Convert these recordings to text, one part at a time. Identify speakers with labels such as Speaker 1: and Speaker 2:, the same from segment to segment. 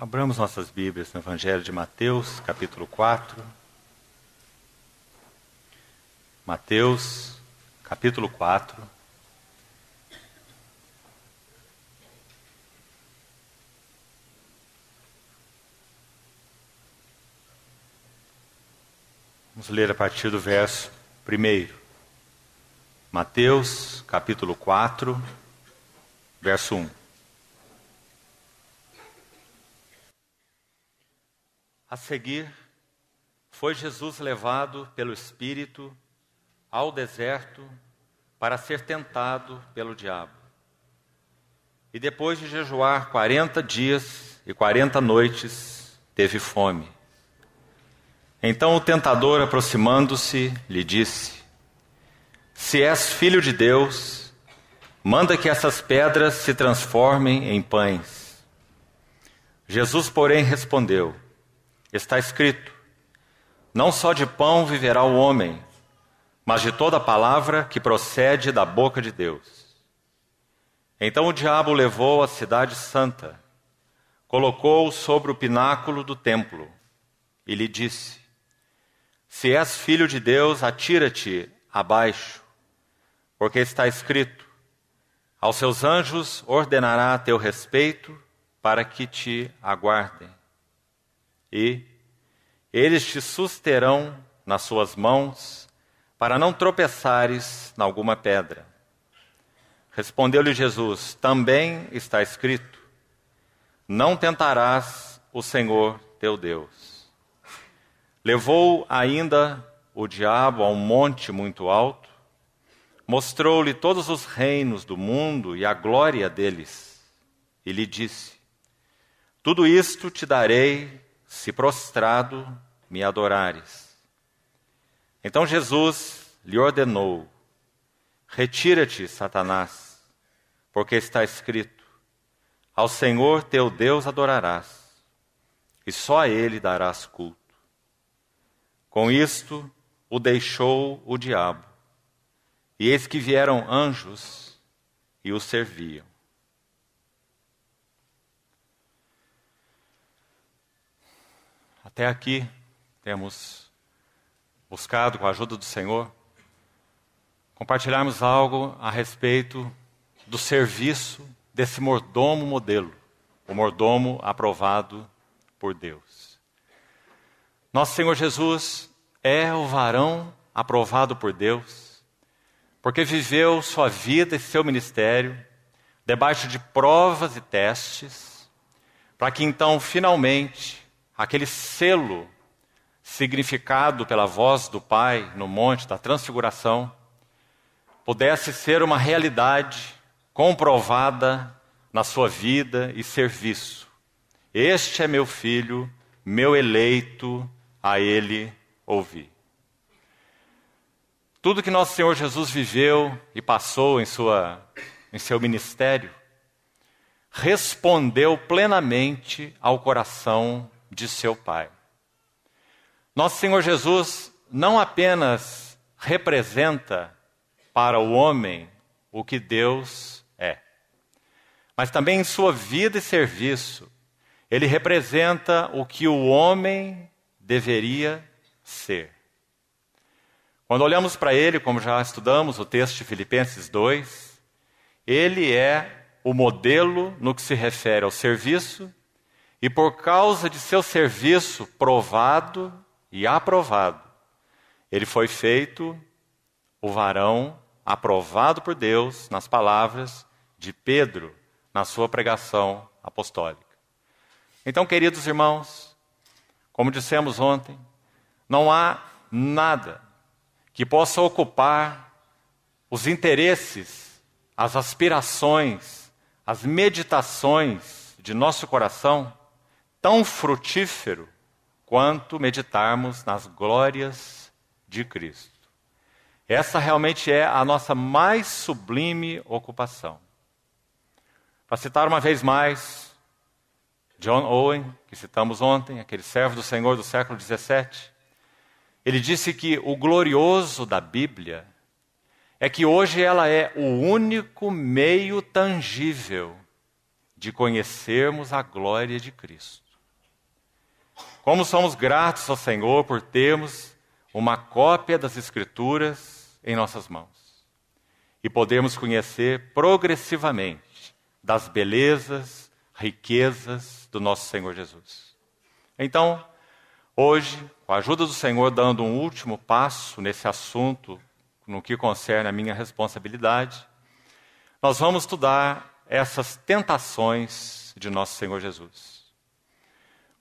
Speaker 1: Abramos nossas Bíblias no Evangelho de Mateus, capítulo 4. Mateus, capítulo 4. Vamos ler a partir do verso 1. Mateus, capítulo 4, verso 1. A seguir, foi Jesus levado pelo Espírito ao deserto para ser tentado pelo diabo. E depois de jejuar 40 dias e 40 noites, teve fome. Então o tentador, aproximando-se, lhe disse: Se és filho de Deus, manda que essas pedras se transformem em pães. Jesus, porém, respondeu: Está escrito: Não só de pão viverá o homem, mas de toda palavra que procede da boca de Deus. Então o diabo levou a cidade santa, colocou-o sobre o pináculo do templo e lhe disse: Se és filho de Deus, atira-te abaixo, porque está escrito: Aos seus anjos ordenará a teu respeito para que te aguardem e eles te susterão nas suas mãos, para não tropeçares em alguma pedra. Respondeu-lhe Jesus: Também está escrito: Não tentarás o Senhor teu Deus. Levou ainda o diabo a um monte muito alto, mostrou-lhe todos os reinos do mundo e a glória deles, e lhe disse: Tudo isto te darei se prostrado me adorares. Então Jesus lhe ordenou: Retira-te, Satanás, porque está escrito: Ao Senhor teu Deus adorarás, e só a ele darás culto. Com isto o deixou o diabo. E eis que vieram anjos e o serviam. Até aqui temos buscado, com a ajuda do Senhor, compartilharmos algo a respeito do serviço desse mordomo modelo, o mordomo aprovado por Deus. Nosso Senhor Jesus é o varão aprovado por Deus, porque viveu sua vida e seu ministério debaixo de provas e testes, para que então, finalmente, aquele selo significado pela voz do Pai no Monte da Transfiguração, pudesse ser uma realidade comprovada na sua vida e serviço. Este é meu filho, meu eleito, a ele ouvi. Tudo que nosso Senhor Jesus viveu e passou em, sua, em seu ministério respondeu plenamente ao coração de seu Pai. Nosso Senhor Jesus não apenas representa para o homem o que Deus é, mas também em sua vida e serviço, ele representa o que o homem deveria ser. Quando olhamos para ele, como já estudamos o texto de Filipenses 2, ele é o modelo no que se refere ao serviço e por causa de seu serviço provado e aprovado, ele foi feito o varão aprovado por Deus nas palavras de Pedro na sua pregação apostólica. Então, queridos irmãos, como dissemos ontem, não há nada que possa ocupar os interesses, as aspirações, as meditações de nosso coração tão frutífero quanto meditarmos nas glórias de Cristo. Essa realmente é a nossa mais sublime ocupação. Para citar uma vez mais, John Owen, que citamos ontem, aquele servo do Senhor do século XVII, ele disse que o glorioso da Bíblia é que hoje ela é o único meio tangível de conhecermos a glória de Cristo. Como somos gratos ao Senhor por termos uma cópia das Escrituras em nossas mãos e podemos conhecer progressivamente das belezas, riquezas do nosso Senhor Jesus. Então, hoje, com a ajuda do Senhor, dando um último passo nesse assunto, no que concerne a minha responsabilidade, nós vamos estudar essas tentações de nosso Senhor Jesus.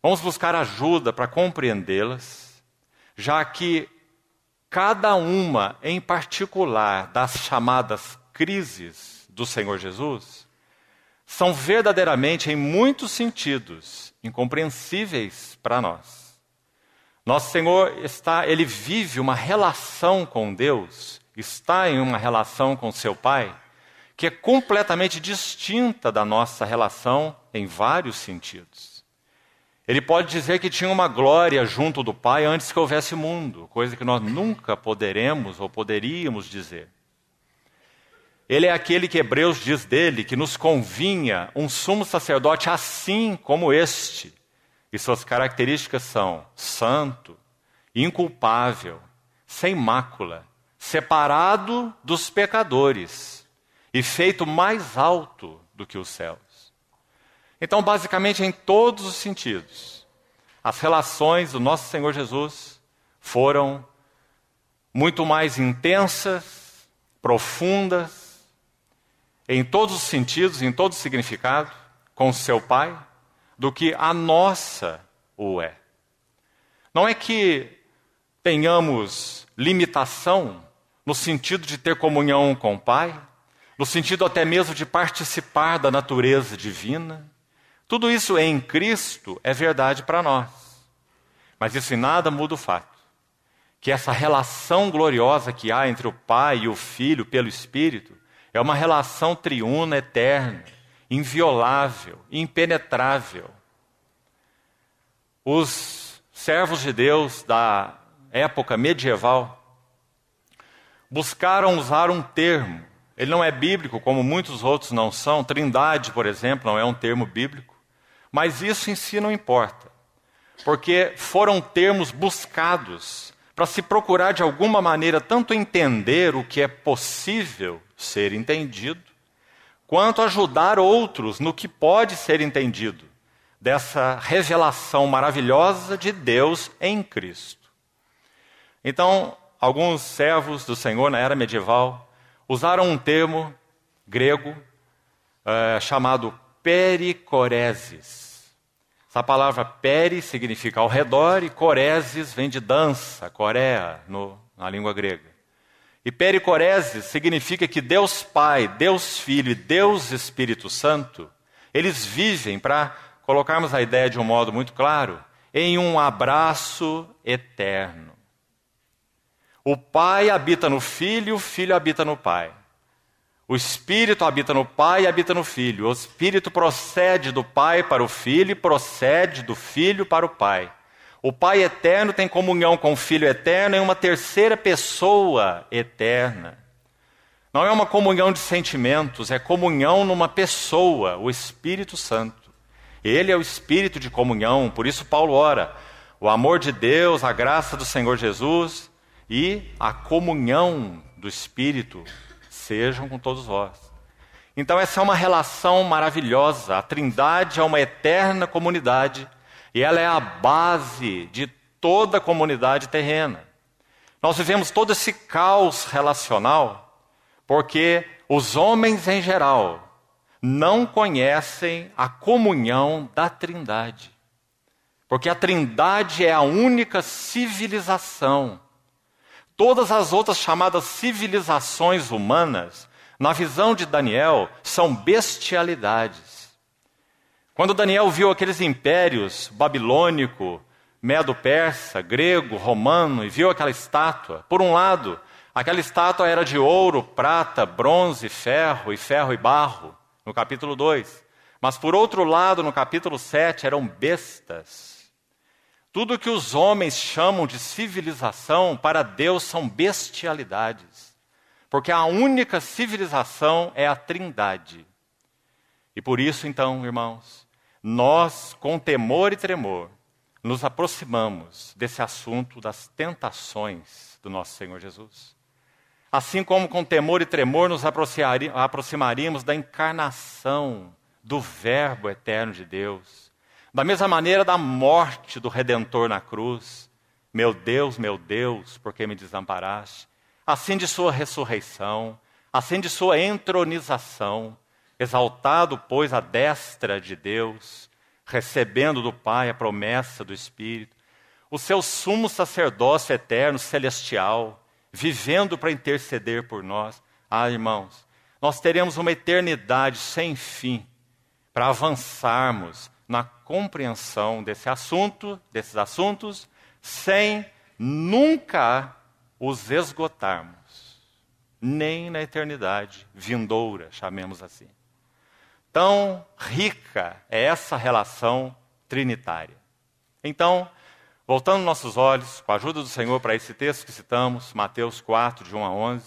Speaker 1: Vamos buscar ajuda para compreendê-las, já que cada uma em particular das chamadas crises do Senhor Jesus são verdadeiramente, em muitos sentidos, incompreensíveis para nós. Nosso Senhor está, ele vive uma relação com Deus, está em uma relação com seu Pai, que é completamente distinta da nossa relação em vários sentidos. Ele pode dizer que tinha uma glória junto do Pai antes que houvesse mundo, coisa que nós nunca poderemos ou poderíamos dizer. Ele é aquele que Hebreus diz dele que nos convinha um sumo sacerdote assim como este. E suas características são santo, inculpável, sem mácula, separado dos pecadores e feito mais alto do que o céu. Então, basicamente, é em todos os sentidos, as relações do nosso Senhor Jesus foram muito mais intensas, profundas, em todos os sentidos, em todo o significado, com o seu Pai, do que a nossa o é. Não é que tenhamos limitação no sentido de ter comunhão com o Pai, no sentido até mesmo de participar da natureza divina, tudo isso em Cristo é verdade para nós. Mas isso em nada muda o fato que essa relação gloriosa que há entre o Pai e o Filho pelo Espírito é uma relação triuna, eterna, inviolável, impenetrável. Os servos de Deus da época medieval buscaram usar um termo. Ele não é bíblico, como muitos outros não são. Trindade, por exemplo, não é um termo bíblico. Mas isso em si não importa, porque foram termos buscados para se procurar de alguma maneira tanto entender o que é possível ser entendido, quanto ajudar outros no que pode ser entendido dessa revelação maravilhosa de Deus em Cristo. Então, alguns servos do Senhor na era medieval usaram um termo grego eh, chamado pericoreses essa palavra peri significa ao redor e coreses vem de dança, Coreia, no, na língua grega. E pericoreses significa que Deus Pai, Deus Filho e Deus Espírito Santo, eles vivem, para colocarmos a ideia de um modo muito claro, em um abraço eterno. O Pai habita no Filho, o Filho habita no Pai. O Espírito habita no Pai e habita no Filho. O Espírito procede do Pai para o Filho e procede do Filho para o Pai. O Pai eterno tem comunhão com o Filho eterno em uma terceira pessoa eterna. Não é uma comunhão de sentimentos, é comunhão numa pessoa, o Espírito Santo. Ele é o Espírito de comunhão, por isso Paulo ora: o amor de Deus, a graça do Senhor Jesus e a comunhão do Espírito sejam com todos vós. Então, essa é uma relação maravilhosa. A Trindade é uma eterna comunidade e ela é a base de toda a comunidade terrena. Nós vivemos todo esse caos relacional porque os homens em geral não conhecem a comunhão da Trindade. Porque a Trindade é a única civilização Todas as outras chamadas civilizações humanas, na visão de Daniel, são bestialidades. Quando Daniel viu aqueles impérios babilônico, medo-persa, grego, romano e viu aquela estátua, por um lado, aquela estátua era de ouro, prata, bronze, ferro e ferro e barro, no capítulo 2. Mas por outro lado, no capítulo 7, eram bestas tudo que os homens chamam de civilização, para Deus são bestialidades. Porque a única civilização é a Trindade. E por isso, então, irmãos, nós, com temor e tremor, nos aproximamos desse assunto das tentações do nosso Senhor Jesus. Assim como com temor e tremor nos aproximaríamos da encarnação do Verbo eterno de Deus da mesma maneira da morte do Redentor na cruz. Meu Deus, meu Deus, por que me desamparaste? Assim de sua ressurreição, assim de sua entronização, exaltado, pois, à destra de Deus, recebendo do Pai a promessa do Espírito, o seu sumo sacerdócio eterno, celestial, vivendo para interceder por nós. Ah, irmãos, nós teremos uma eternidade sem fim para avançarmos na compreensão desse assunto, desses assuntos, sem nunca os esgotarmos, nem na eternidade vindoura, chamemos assim. Tão rica é essa relação trinitária. Então, voltando nossos olhos, com a ajuda do Senhor, para esse texto que citamos, Mateus 4, de 1 a 11,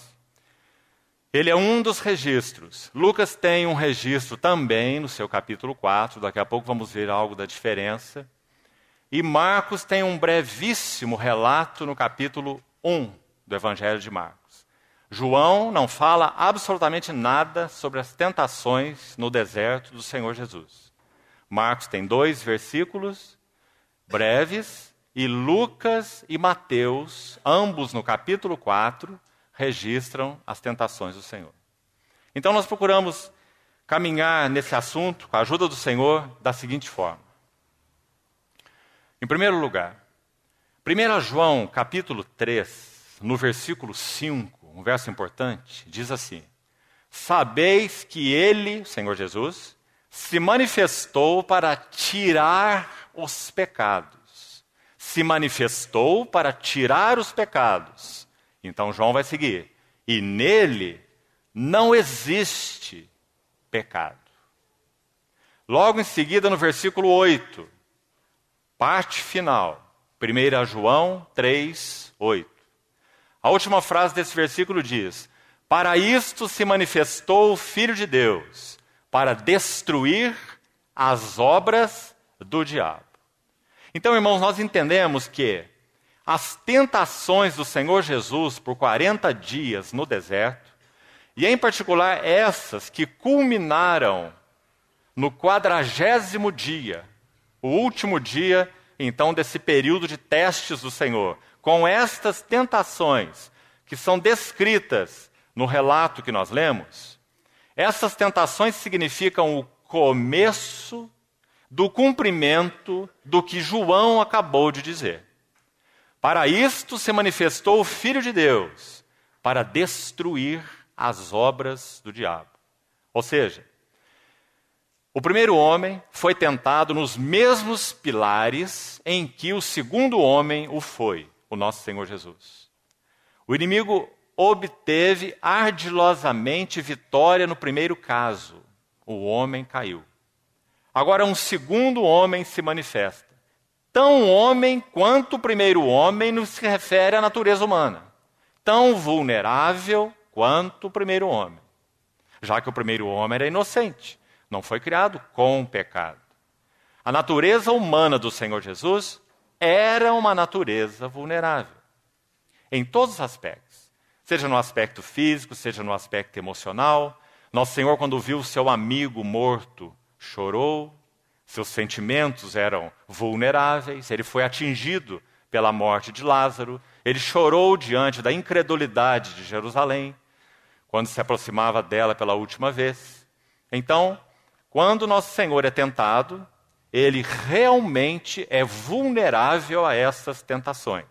Speaker 1: ele é um dos registros. Lucas tem um registro também no seu capítulo 4, daqui a pouco vamos ver algo da diferença. E Marcos tem um brevíssimo relato no capítulo 1 do Evangelho de Marcos. João não fala absolutamente nada sobre as tentações no deserto do Senhor Jesus. Marcos tem dois versículos breves e Lucas e Mateus, ambos no capítulo 4, registram as tentações do Senhor. Então nós procuramos caminhar nesse assunto com a ajuda do Senhor da seguinte forma. Em primeiro lugar, 1 João capítulo 3, no versículo 5, um verso importante, diz assim: Sabeis que ele, Senhor Jesus, se manifestou para tirar os pecados. Se manifestou para tirar os pecados então João vai seguir. E nele não existe pecado. Logo em seguida, no versículo 8, parte final, 1 João 3, 8. A última frase desse versículo diz: Para isto se manifestou o Filho de Deus, para destruir as obras do diabo. Então, irmãos, nós entendemos que as tentações do Senhor Jesus por 40 dias no deserto, e em particular essas que culminaram no quadragésimo dia, o último dia então desse período de testes do Senhor, com estas tentações que são descritas no relato que nós lemos, essas tentações significam o começo do cumprimento do que João acabou de dizer. Para isto se manifestou o Filho de Deus, para destruir as obras do diabo. Ou seja, o primeiro homem foi tentado nos mesmos pilares em que o segundo homem o foi, o nosso Senhor Jesus. O inimigo obteve ardilosamente vitória no primeiro caso. O homem caiu. Agora, um segundo homem se manifesta. Tão homem quanto o primeiro homem nos refere à natureza humana. Tão vulnerável quanto o primeiro homem. Já que o primeiro homem era inocente, não foi criado com pecado. A natureza humana do Senhor Jesus era uma natureza vulnerável. Em todos os aspectos. Seja no aspecto físico, seja no aspecto emocional. Nosso Senhor, quando viu o seu amigo morto, chorou, seus sentimentos eram vulneráveis, ele foi atingido pela morte de Lázaro, ele chorou diante da incredulidade de Jerusalém, quando se aproximava dela pela última vez. Então, quando nosso Senhor é tentado, ele realmente é vulnerável a essas tentações.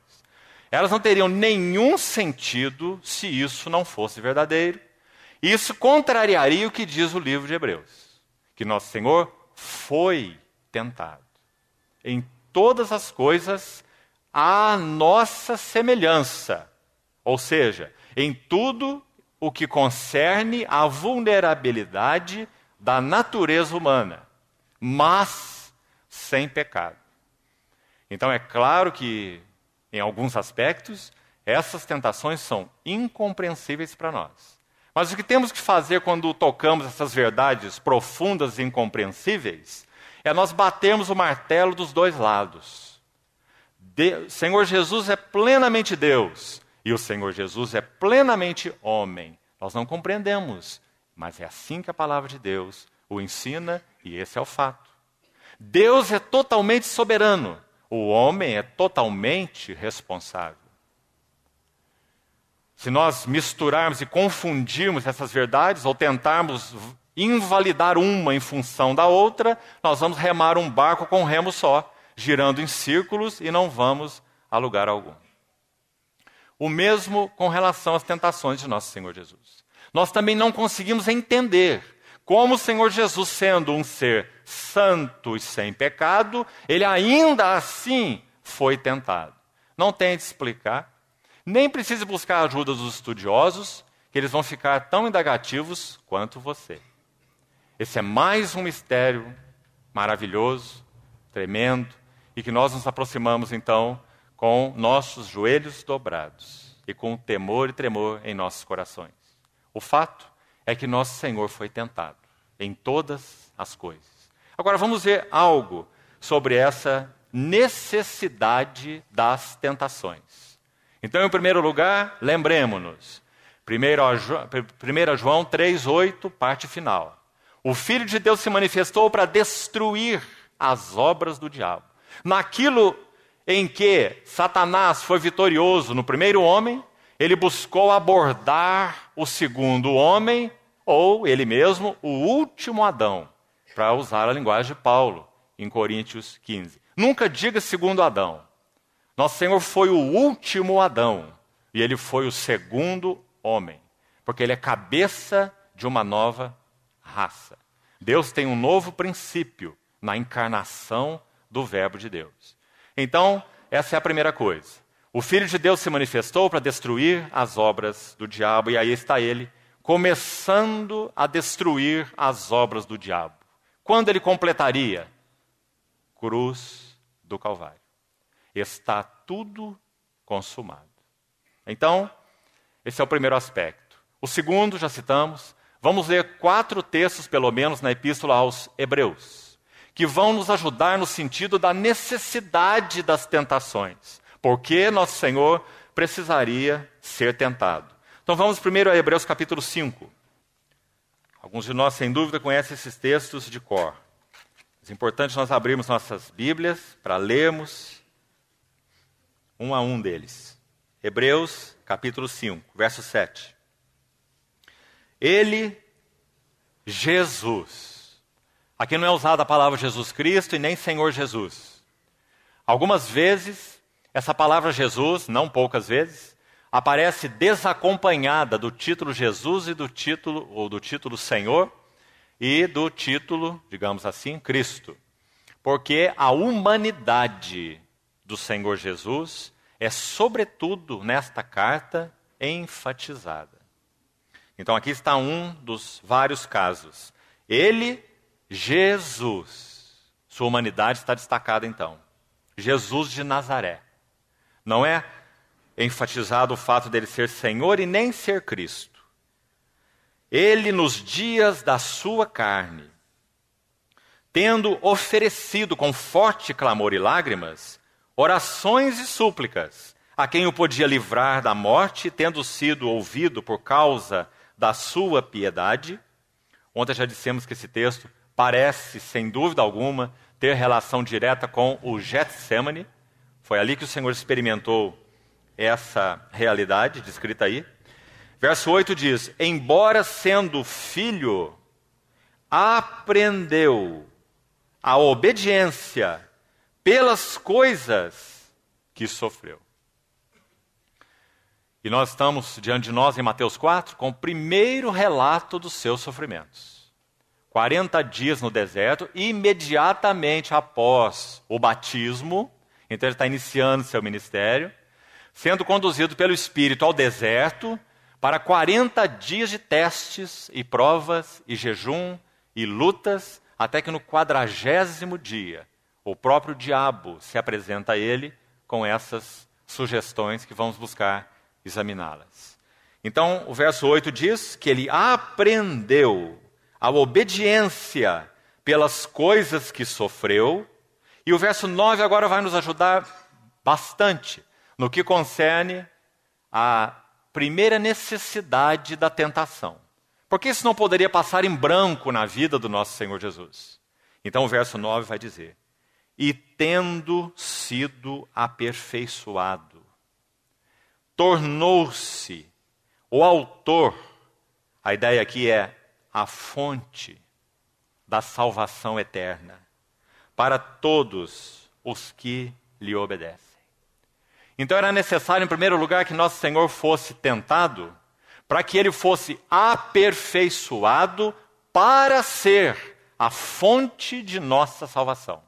Speaker 1: Elas não teriam nenhum sentido se isso não fosse verdadeiro. Isso contrariaria o que diz o livro de Hebreus, que nosso Senhor foi tentado. Em todas as coisas, à nossa semelhança. Ou seja, em tudo o que concerne à vulnerabilidade da natureza humana, mas sem pecado. Então, é claro que, em alguns aspectos, essas tentações são incompreensíveis para nós. Mas o que temos que fazer quando tocamos essas verdades profundas e incompreensíveis é nós batermos o martelo dos dois lados. O Senhor Jesus é plenamente Deus e o Senhor Jesus é plenamente homem. Nós não compreendemos, mas é assim que a palavra de Deus o ensina e esse é o fato. Deus é totalmente soberano, o homem é totalmente responsável. Se nós misturarmos e confundirmos essas verdades, ou tentarmos invalidar uma em função da outra, nós vamos remar um barco com um remo só, girando em círculos e não vamos a lugar algum. O mesmo com relação às tentações de nosso Senhor Jesus. Nós também não conseguimos entender como o Senhor Jesus, sendo um ser santo e sem pecado, ele ainda assim foi tentado. Não tem de explicar, nem precise buscar a ajuda dos estudiosos, que eles vão ficar tão indagativos quanto você. Esse é mais um mistério maravilhoso, tremendo, e que nós nos aproximamos então com nossos joelhos dobrados e com temor e tremor em nossos corações. O fato é que nosso Senhor foi tentado em todas as coisas. Agora vamos ver algo sobre essa necessidade das tentações. Então, em primeiro lugar, lembremos-nos. 1 João 3,8, parte final. O Filho de Deus se manifestou para destruir as obras do diabo. Naquilo em que Satanás foi vitorioso no primeiro homem, ele buscou abordar o segundo homem, ou ele mesmo, o último Adão, para usar a linguagem de Paulo, em Coríntios 15. Nunca diga segundo Adão, nosso Senhor foi o último Adão e ele foi o segundo homem, porque ele é cabeça de uma nova raça. Deus tem um novo princípio na encarnação do Verbo de Deus. Então, essa é a primeira coisa. O Filho de Deus se manifestou para destruir as obras do diabo, e aí está ele, começando a destruir as obras do diabo. Quando ele completaria? Cruz do Calvário está tudo consumado. Então, esse é o primeiro aspecto. O segundo, já citamos, vamos ler quatro textos, pelo menos, na Epístola aos Hebreus, que vão nos ajudar no sentido da necessidade das tentações. Porque nosso Senhor precisaria ser tentado. Então vamos primeiro a Hebreus capítulo 5. Alguns de nós, sem dúvida, conhecem esses textos de cor. É importante nós abrirmos nossas Bíblias para lermos um a um deles. Hebreus, capítulo 5, verso 7. Ele, Jesus. Aqui não é usada a palavra Jesus Cristo e nem Senhor Jesus. Algumas vezes, essa palavra Jesus, não poucas vezes, aparece desacompanhada do título Jesus e do título, ou do título Senhor e do título, digamos assim, Cristo. Porque a humanidade do Senhor Jesus é, sobretudo, nesta carta, enfatizada. Então, aqui está um dos vários casos. Ele, Jesus. Sua humanidade está destacada, então. Jesus de Nazaré. Não é enfatizado o fato dele ser Senhor e nem ser Cristo. Ele, nos dias da sua carne, tendo oferecido com forte clamor e lágrimas orações e súplicas a quem o podia livrar da morte, tendo sido ouvido por causa da sua piedade. Ontem já dissemos que esse texto parece, sem dúvida alguma, ter relação direta com o Getsemane. Foi ali que o Senhor experimentou essa realidade descrita aí. Verso 8 diz: Embora sendo filho, aprendeu a obediência pelas coisas que sofreu. E nós estamos diante de nós em Mateus 4 com o primeiro relato dos seus sofrimentos. 40 dias no deserto, imediatamente após o batismo, então ele está iniciando seu ministério, sendo conduzido pelo Espírito ao deserto para 40 dias de testes e provas e jejum e lutas, até que no quadragésimo dia o próprio diabo se apresenta a ele com essas sugestões que vamos buscar examiná-las. Então, o verso 8 diz que ele aprendeu a obediência pelas coisas que sofreu, e o verso 9 agora vai nos ajudar bastante no que concerne a primeira necessidade da tentação. Porque isso não poderia passar em branco na vida do nosso Senhor Jesus. Então o verso 9 vai dizer: e tendo sido aperfeiçoado, tornou-se o autor, a ideia aqui é a fonte da salvação eterna, para todos os que lhe obedecem. Então era necessário, em primeiro lugar, que nosso Senhor fosse tentado, para que ele fosse aperfeiçoado para ser a fonte de nossa salvação.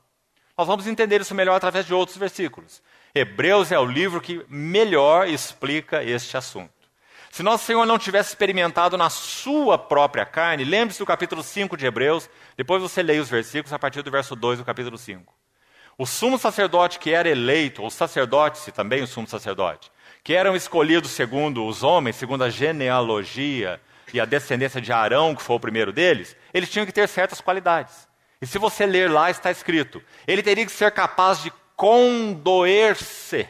Speaker 1: Nós vamos entender isso melhor através de outros versículos. Hebreus é o livro que melhor explica este assunto. Se nosso Senhor não tivesse experimentado na sua própria carne, lembre-se do capítulo 5 de Hebreus, depois você lê os versículos a partir do verso 2 do capítulo 5. O sumo sacerdote que era eleito, ou sacerdote-se também o sumo sacerdote, que eram escolhidos segundo os homens, segundo a genealogia e a descendência de Arão, que foi o primeiro deles, eles tinham que ter certas qualidades. E se você ler lá, está escrito: ele teria que ser capaz de condoer-se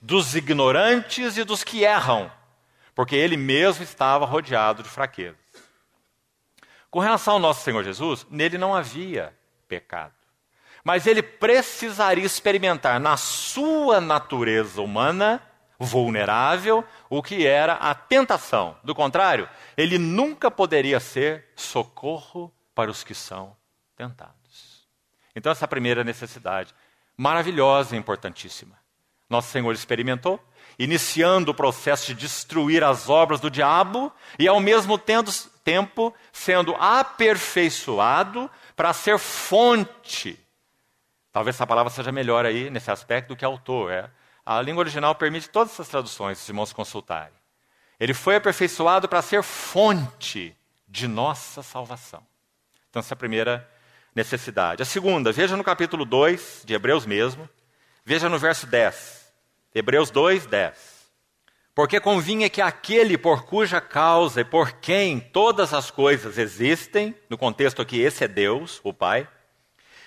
Speaker 1: dos ignorantes e dos que erram, porque ele mesmo estava rodeado de fraquezas. Com relação ao nosso Senhor Jesus, nele não havia pecado. Mas ele precisaria experimentar na sua natureza humana vulnerável, o que era a tentação. Do contrário, ele nunca poderia ser socorro para os que são tentados. Então, essa primeira necessidade, maravilhosa e importantíssima. Nosso Senhor experimentou, iniciando o processo de destruir as obras do diabo e, ao mesmo tempo, sendo aperfeiçoado para ser fonte. Talvez essa palavra seja melhor aí nesse aspecto do que autor. É? A língua original permite todas essas traduções, os irmãos consultarem. Ele foi aperfeiçoado para ser fonte de nossa salvação. Então, essa é a primeira necessidade. A segunda, veja no capítulo 2 de Hebreus mesmo, veja no verso 10. Hebreus 2, 10. Porque convinha que aquele por cuja causa e por quem todas as coisas existem, no contexto aqui, esse é Deus, o Pai,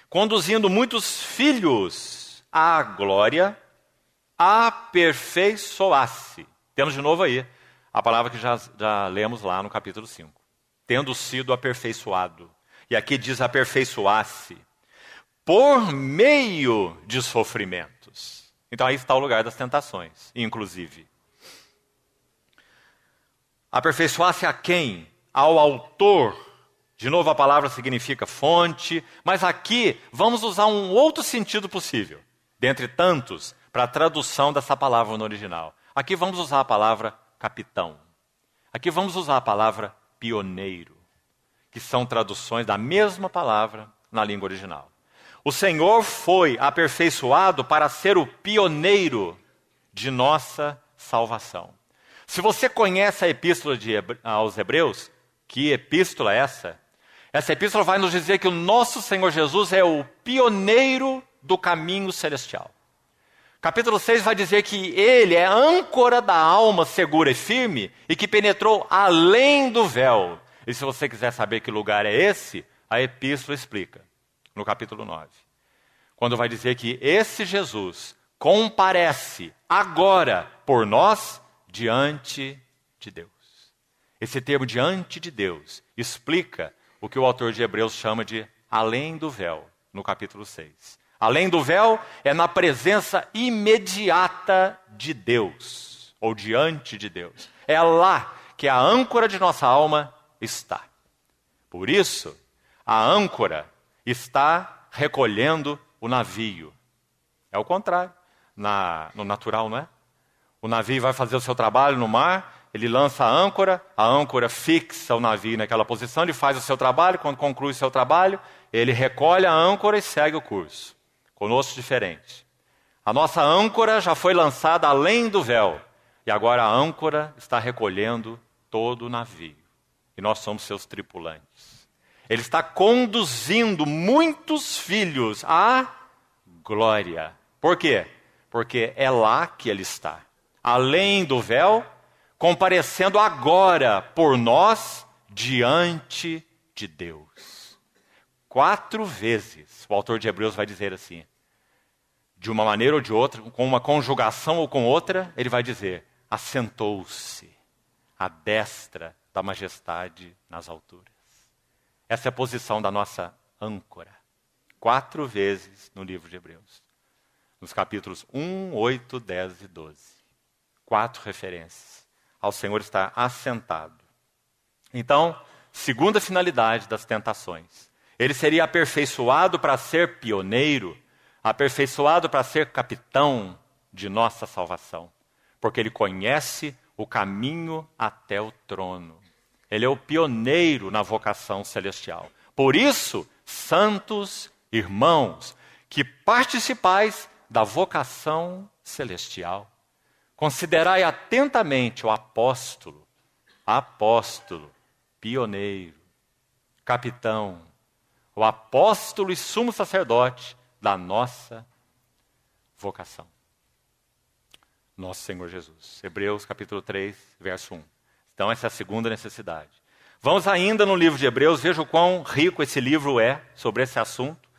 Speaker 1: conduzindo muitos filhos à glória, aperfeiçoasse. Temos de novo aí a palavra que já, já lemos lá no capítulo 5. Tendo sido aperfeiçoado e aqui diz aperfeiçoasse, por meio de sofrimentos. Então aí está o lugar das tentações, inclusive. Aperfeiçoasse a quem? Ao autor. De novo, a palavra significa fonte, mas aqui vamos usar um outro sentido possível, dentre tantos, para a tradução dessa palavra no original. Aqui vamos usar a palavra capitão. Aqui vamos usar a palavra pioneiro que são traduções da mesma palavra na língua original. O Senhor foi aperfeiçoado para ser o pioneiro de nossa salvação. Se você conhece a epístola Hebre... aos Hebreus, que epístola é essa? Essa epístola vai nos dizer que o nosso Senhor Jesus é o pioneiro do caminho celestial. Capítulo 6 vai dizer que ele é âncora da alma segura e firme e que penetrou além do véu, e se você quiser saber que lugar é esse, a epístola explica, no capítulo 9. Quando vai dizer que esse Jesus comparece agora por nós diante de Deus. Esse termo diante de Deus explica o que o autor de Hebreus chama de além do véu, no capítulo 6. Além do véu é na presença imediata de Deus, ou diante de Deus. É lá que a âncora de nossa alma está. Por isso, a âncora está recolhendo o navio. É o contrário. Na, no natural, não é? O navio vai fazer o seu trabalho no mar, ele lança a âncora, a âncora fixa o navio naquela posição, ele faz o seu trabalho, quando conclui o seu trabalho, ele recolhe a âncora e segue o curso. Conosco diferente. A nossa âncora já foi lançada além do véu, e agora a âncora está recolhendo todo o navio e nós somos seus tripulantes. Ele está conduzindo muitos filhos à glória. Por quê? Porque é lá que ele está. Além do véu, comparecendo agora por nós diante de Deus. Quatro vezes o autor de Hebreus vai dizer assim. De uma maneira ou de outra, com uma conjugação ou com outra, ele vai dizer: assentou-se à destra da majestade nas alturas. Essa é a posição da nossa âncora. Quatro vezes no livro de Hebreus. Nos capítulos 1, 8, 10 e 12. Quatro referências ao Senhor estar assentado. Então, segunda finalidade das tentações. Ele seria aperfeiçoado para ser pioneiro, aperfeiçoado para ser capitão de nossa salvação, porque ele conhece o caminho até o trono. Ele é o pioneiro na vocação celestial. Por isso, santos irmãos, que participais da vocação celestial, considerai atentamente o apóstolo, apóstolo, pioneiro, capitão, o apóstolo e sumo sacerdote da nossa vocação. Nosso Senhor Jesus. Hebreus capítulo 3, verso 1. Então, essa é a segunda necessidade. Vamos ainda no livro de Hebreus, veja o quão rico esse livro é sobre esse assunto.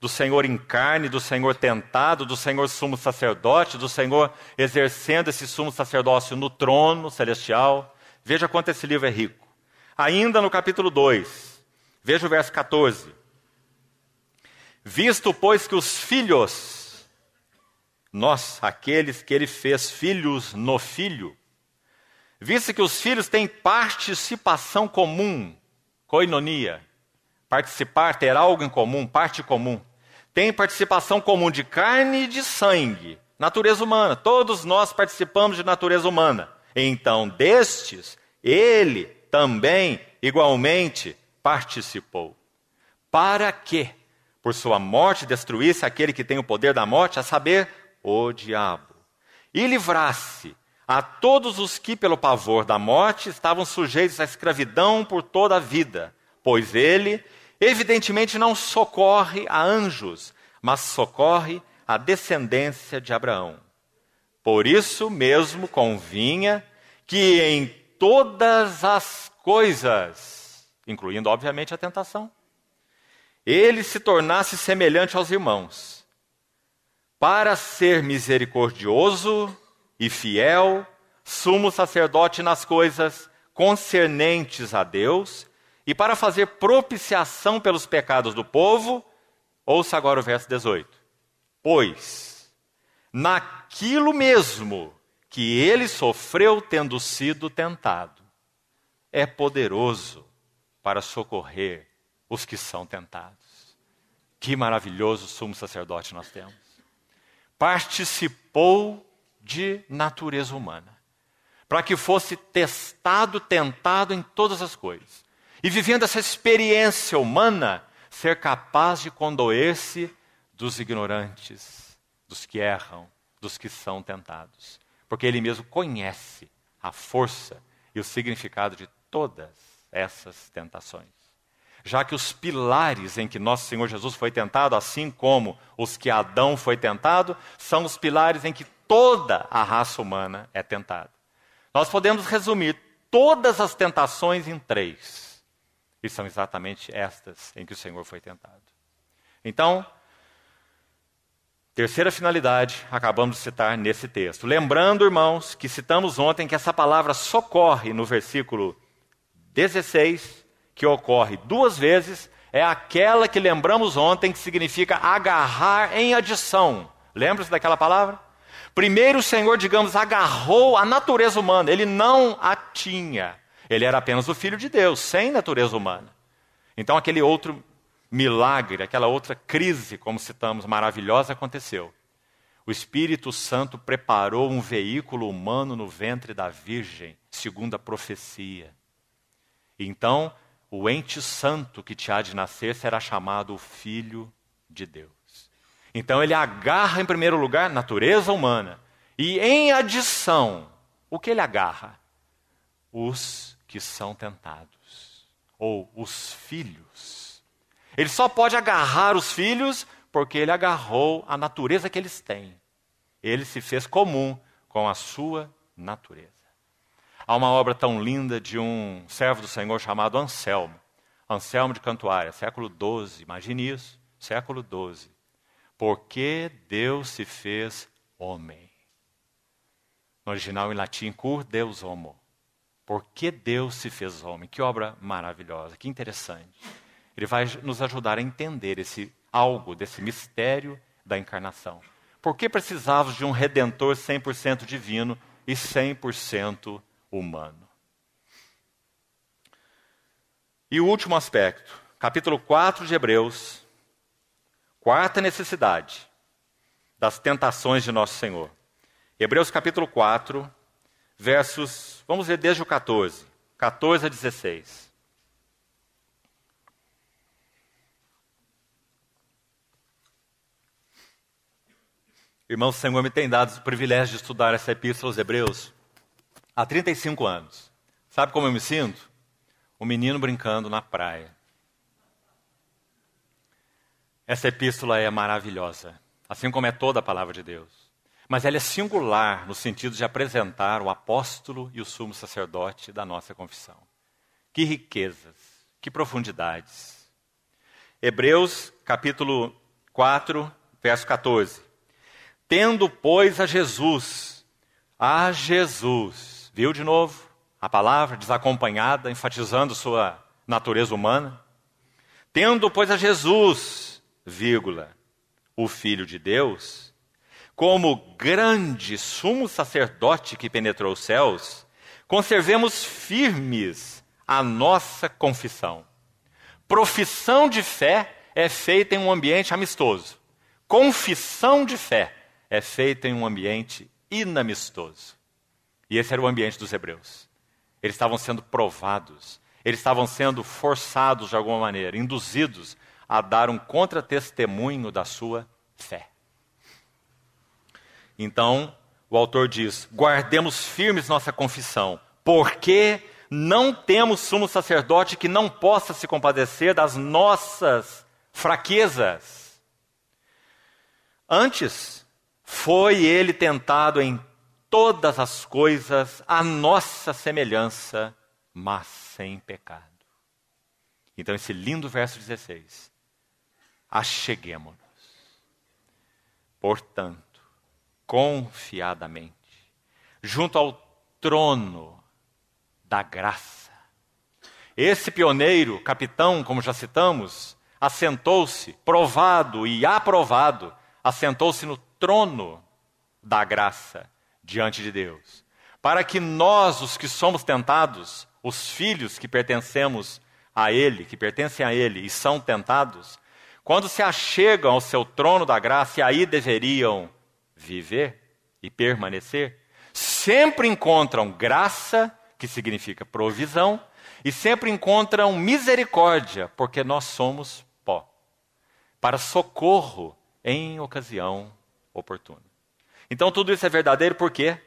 Speaker 1: Do Senhor em carne, do Senhor tentado, do Senhor sumo sacerdote, do Senhor exercendo esse sumo sacerdócio no trono celestial. Veja quanto esse livro é rico. Ainda no capítulo 2, veja o verso 14. Visto, pois, que os filhos, nós, aqueles que ele fez filhos no filho, visto que os filhos têm participação comum, coinonia. Participar, ter algo em comum, parte comum. Tem participação comum de carne e de sangue, natureza humana. Todos nós participamos de natureza humana. Então, destes, ele também, igualmente, participou. Para que, por sua morte, destruísse aquele que tem o poder da morte, a saber, o diabo. E livrasse a todos os que, pelo pavor da morte, estavam sujeitos à escravidão por toda a vida, pois ele, evidentemente, não socorre a anjos, mas socorre a descendência de Abraão. Por isso mesmo convinha que em todas as coisas, incluindo, obviamente, a tentação, ele se tornasse semelhante aos irmãos, para ser misericordioso e fiel sumo sacerdote nas coisas concernentes a Deus e para fazer propiciação pelos pecados do povo. Ouça agora o verso 18. Pois, naquilo mesmo que ele sofreu tendo sido tentado, é poderoso para socorrer os que são tentados. Que maravilhoso sumo sacerdote nós temos! Participou de natureza humana, para que fosse testado, tentado em todas as coisas. E vivendo essa experiência humana, ser capaz de condoer-se dos ignorantes, dos que erram, dos que são tentados. Porque ele mesmo conhece a força e o significado de todas essas tentações. Já que os pilares em que nosso Senhor Jesus foi tentado, assim como os que Adão foi tentado, são os pilares em que toda a raça humana é tentada. Nós podemos resumir todas as tentações em três. E são exatamente estas em que o Senhor foi tentado. Então, terceira finalidade, acabamos de citar nesse texto. Lembrando, irmãos, que citamos ontem que essa palavra socorre no versículo 16, que ocorre duas vezes, é aquela que lembramos ontem que significa agarrar em adição. Lembra-se daquela palavra? Primeiro o Senhor, digamos, agarrou a natureza humana, ele não a tinha. Ele era apenas o filho de Deus, sem natureza humana. Então aquele outro milagre, aquela outra crise, como citamos, maravilhosa aconteceu. O Espírito Santo preparou um veículo humano no ventre da Virgem, segundo a profecia. Então, o ente santo que te há de nascer será chamado o Filho de Deus. Então ele agarra, em primeiro lugar, a natureza humana. E em adição, o que ele agarra? Os que são tentados, ou os filhos. Ele só pode agarrar os filhos porque ele agarrou a natureza que eles têm. Ele se fez comum com a sua natureza. Há uma obra tão linda de um servo do Senhor chamado Anselmo. Anselmo de Cantuária, século XII, imagine isso, século XII porque Deus se fez homem. No original em latim, cur Deus homo. Porque Deus se fez homem. Que obra maravilhosa, que interessante. Ele vai nos ajudar a entender esse algo desse mistério da encarnação. Por que precisávamos de um redentor 100% divino e 100% humano? E o último aspecto, capítulo 4 de Hebreus, Quarta necessidade das tentações de nosso Senhor. Hebreus capítulo 4, versos, vamos ver desde o 14, 14 a 16. Irmão, o Senhor me tem dado o privilégio de estudar essa epístola aos Hebreus há 35 anos. Sabe como eu me sinto? Um menino brincando na praia. Essa epístola é maravilhosa, assim como é toda a palavra de Deus. Mas ela é singular no sentido de apresentar o apóstolo e o sumo sacerdote da nossa confissão. Que riquezas, que profundidades. Hebreus capítulo 4, verso 14. Tendo, pois, a Jesus, a Jesus, viu de novo a palavra desacompanhada, enfatizando sua natureza humana? Tendo, pois, a Jesus, vírgula, o Filho de Deus, como grande sumo sacerdote que penetrou os céus, conservemos firmes a nossa confissão. Profissão de fé é feita em um ambiente amistoso. Confissão de fé é feita em um ambiente inamistoso. E esse era o ambiente dos hebreus. Eles estavam sendo provados, eles estavam sendo forçados de alguma maneira, induzidos a dar um contratestemunho da sua fé. Então, o autor diz: guardemos firmes nossa confissão, porque não temos sumo sacerdote que não possa se compadecer das nossas fraquezas. Antes, foi ele tentado em todas as coisas à nossa semelhança, mas sem pecado. Então, esse lindo verso 16 acheguemos-nos. Portanto, confiadamente, junto ao trono da graça. Esse pioneiro, capitão, como já citamos, assentou-se, provado e aprovado, assentou-se no trono da graça diante de Deus, para que nós, os que somos tentados, os filhos que pertencemos a Ele, que pertencem a Ele e são tentados, quando se achegam ao seu trono da graça, e aí deveriam viver e permanecer, sempre encontram graça, que significa provisão, e sempre encontram misericórdia, porque nós somos pó, para socorro em ocasião oportuna. Então tudo isso é verdadeiro por quê?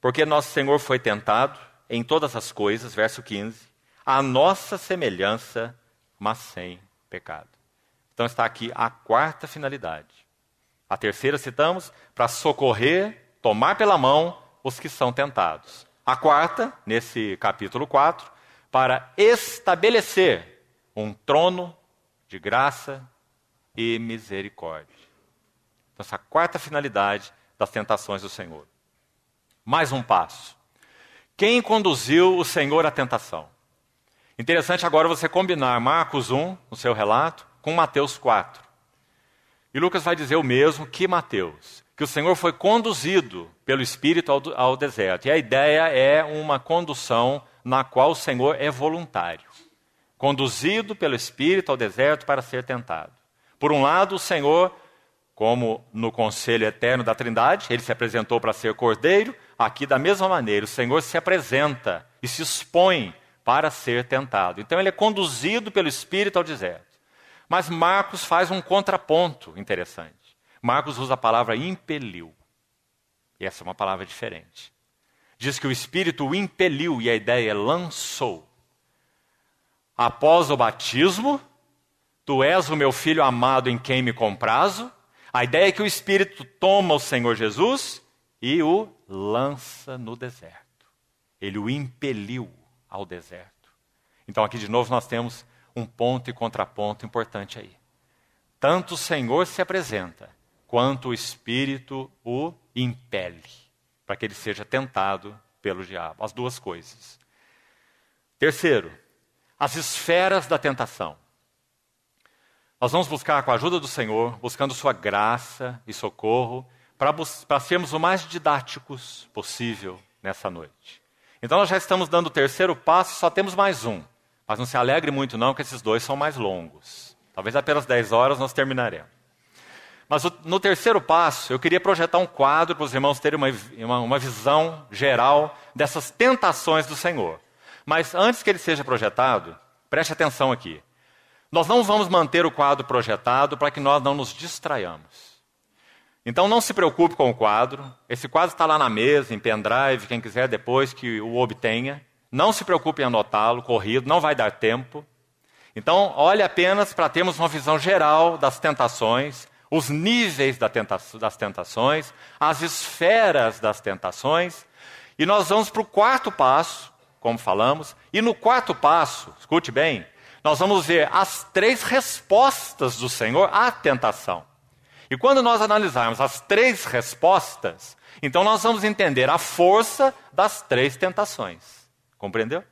Speaker 1: Porque nosso Senhor foi tentado em todas as coisas, verso 15, a nossa semelhança, mas sem pecado. Então está aqui a quarta finalidade. A terceira citamos para socorrer, tomar pela mão os que são tentados. A quarta, nesse capítulo 4, para estabelecer um trono de graça e misericórdia. Então, essa quarta finalidade das tentações do Senhor. Mais um passo. Quem conduziu o Senhor à tentação? Interessante agora você combinar Marcos 1, no seu relato, com Mateus 4. E Lucas vai dizer o mesmo que Mateus, que o Senhor foi conduzido pelo Espírito ao, ao deserto. E a ideia é uma condução na qual o Senhor é voluntário, conduzido pelo Espírito ao deserto para ser tentado. Por um lado, o Senhor, como no conselho eterno da Trindade, ele se apresentou para ser cordeiro, aqui da mesma maneira, o Senhor se apresenta e se expõe para ser tentado. Então ele é conduzido pelo Espírito ao deserto. Mas Marcos faz um contraponto interessante. Marcos usa a palavra impeliu. E essa é uma palavra diferente. Diz que o Espírito o impeliu e a ideia é lançou. Após o batismo, tu és o meu filho amado em quem me comprazo. A ideia é que o Espírito toma o Senhor Jesus e o lança no deserto. Ele o impeliu ao deserto. Então, aqui de novo, nós temos um ponto e contraponto importante aí. Tanto o Senhor se apresenta, quanto o Espírito o impele, para que ele seja tentado pelo diabo. As duas coisas. Terceiro, as esferas da tentação. Nós vamos buscar com a ajuda do Senhor, buscando Sua graça e socorro, para sermos o mais didáticos possível nessa noite. Então, nós já estamos dando o terceiro passo, só temos mais um. Mas não se alegre muito, não, que esses dois são mais longos. Talvez apenas 10 horas nós terminaremos. Mas no terceiro passo, eu queria projetar um quadro para os irmãos terem uma, uma, uma visão geral dessas tentações do Senhor. Mas antes que ele seja projetado, preste atenção aqui. Nós não vamos manter o quadro projetado para que nós não nos distraiamos. Então não se preocupe com o quadro. Esse quadro está lá na mesa, em pendrive, quem quiser depois que o obtenha. Não se preocupe em anotá-lo, corrido, não vai dar tempo. Então, olhe apenas para termos uma visão geral das tentações, os níveis das tentações, as esferas das tentações. E nós vamos para o quarto passo, como falamos, e no quarto passo, escute bem, nós vamos ver as três respostas do Senhor à tentação. E quando nós analisarmos as três respostas, então nós vamos entender a força das três tentações. Compreendeu?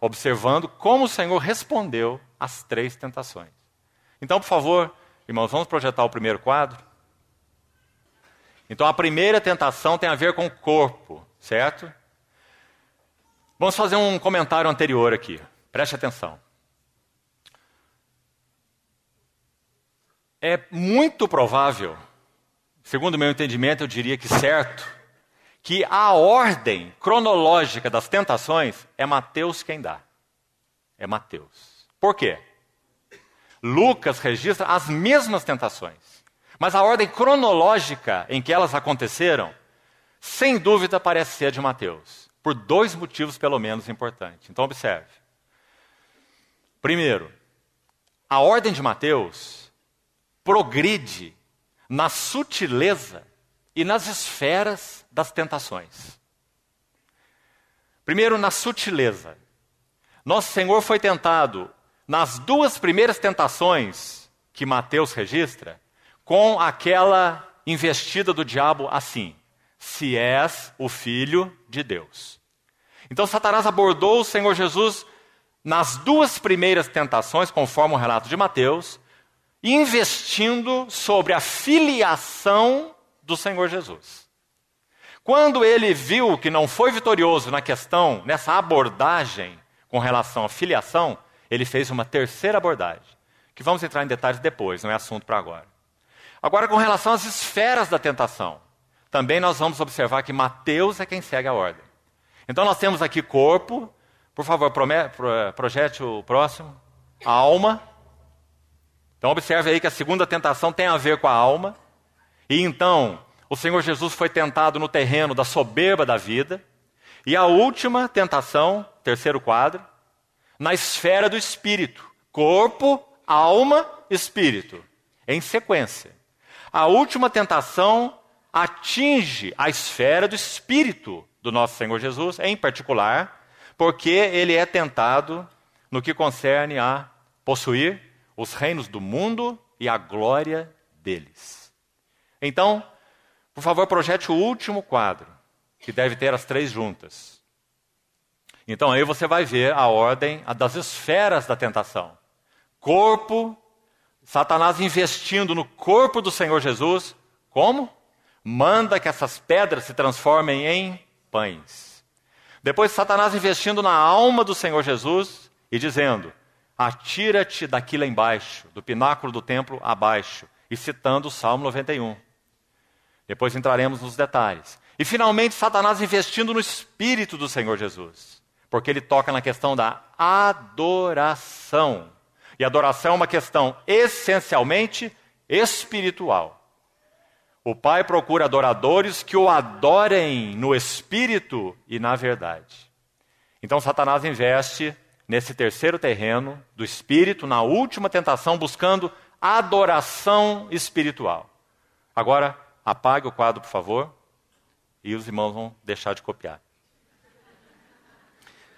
Speaker 1: Observando como o Senhor respondeu às três tentações. Então, por favor, irmãos, vamos projetar o primeiro quadro? Então, a primeira tentação tem a ver com o corpo, certo? Vamos fazer um comentário anterior aqui. Preste atenção. É muito provável, segundo o meu entendimento, eu diria que certo, que a ordem cronológica das tentações é Mateus quem dá. É Mateus. Por quê? Lucas registra as mesmas tentações, mas a ordem cronológica em que elas aconteceram, sem dúvida, parece ser de Mateus, por dois motivos pelo menos importantes. Então, observe. Primeiro, a ordem de Mateus progride na sutileza e nas esferas das tentações. Primeiro, na sutileza. Nosso Senhor foi tentado nas duas primeiras tentações que Mateus registra, com aquela investida do diabo assim: se és o filho de Deus. Então, Satanás abordou o Senhor Jesus nas duas primeiras tentações, conforme o relato de Mateus, investindo sobre a filiação do Senhor Jesus. Quando ele viu que não foi vitorioso na questão, nessa abordagem com relação à filiação, ele fez uma terceira abordagem, que vamos entrar em detalhes depois, não é assunto para agora. Agora, com relação às esferas da tentação, também nós vamos observar que Mateus é quem segue a ordem. Então, nós temos aqui corpo, por favor, projete o próximo, a alma. Então, observe aí que a segunda tentação tem a ver com a alma. E então, o Senhor Jesus foi tentado no terreno da soberba da vida, e a última tentação, terceiro quadro, na esfera do espírito, corpo, alma, espírito, em sequência. A última tentação atinge a esfera do espírito do nosso Senhor Jesus, em particular, porque ele é tentado no que concerne a possuir os reinos do mundo e a glória deles. Então, por favor, projete o último quadro, que deve ter as três juntas. Então aí você vai ver a ordem das esferas da tentação. Corpo, Satanás investindo no corpo do Senhor Jesus, como? Manda que essas pedras se transformem em pães. Depois Satanás investindo na alma do Senhor Jesus e dizendo: Atira-te daqui lá embaixo, do pináculo do templo abaixo, e citando o Salmo 91. Depois entraremos nos detalhes. E finalmente, Satanás investindo no espírito do Senhor Jesus, porque ele toca na questão da adoração. E adoração é uma questão essencialmente espiritual. O Pai procura adoradores que o adorem no espírito e na verdade. Então, Satanás investe nesse terceiro terreno do espírito, na última tentação, buscando adoração espiritual. Agora, Apague o quadro, por favor, e os irmãos vão deixar de copiar.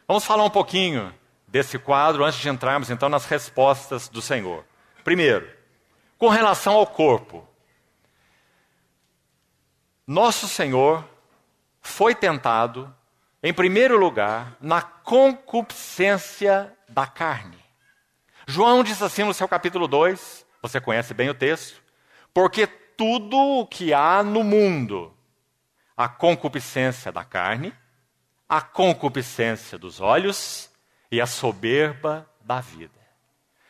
Speaker 1: Vamos falar um pouquinho desse quadro antes de entrarmos então nas respostas do Senhor. Primeiro, com relação ao corpo. Nosso Senhor foi tentado, em primeiro lugar, na concupiscência da carne. João diz assim no seu capítulo 2, você conhece bem o texto, porque tudo o que há no mundo: a concupiscência da carne, a concupiscência dos olhos e a soberba da vida.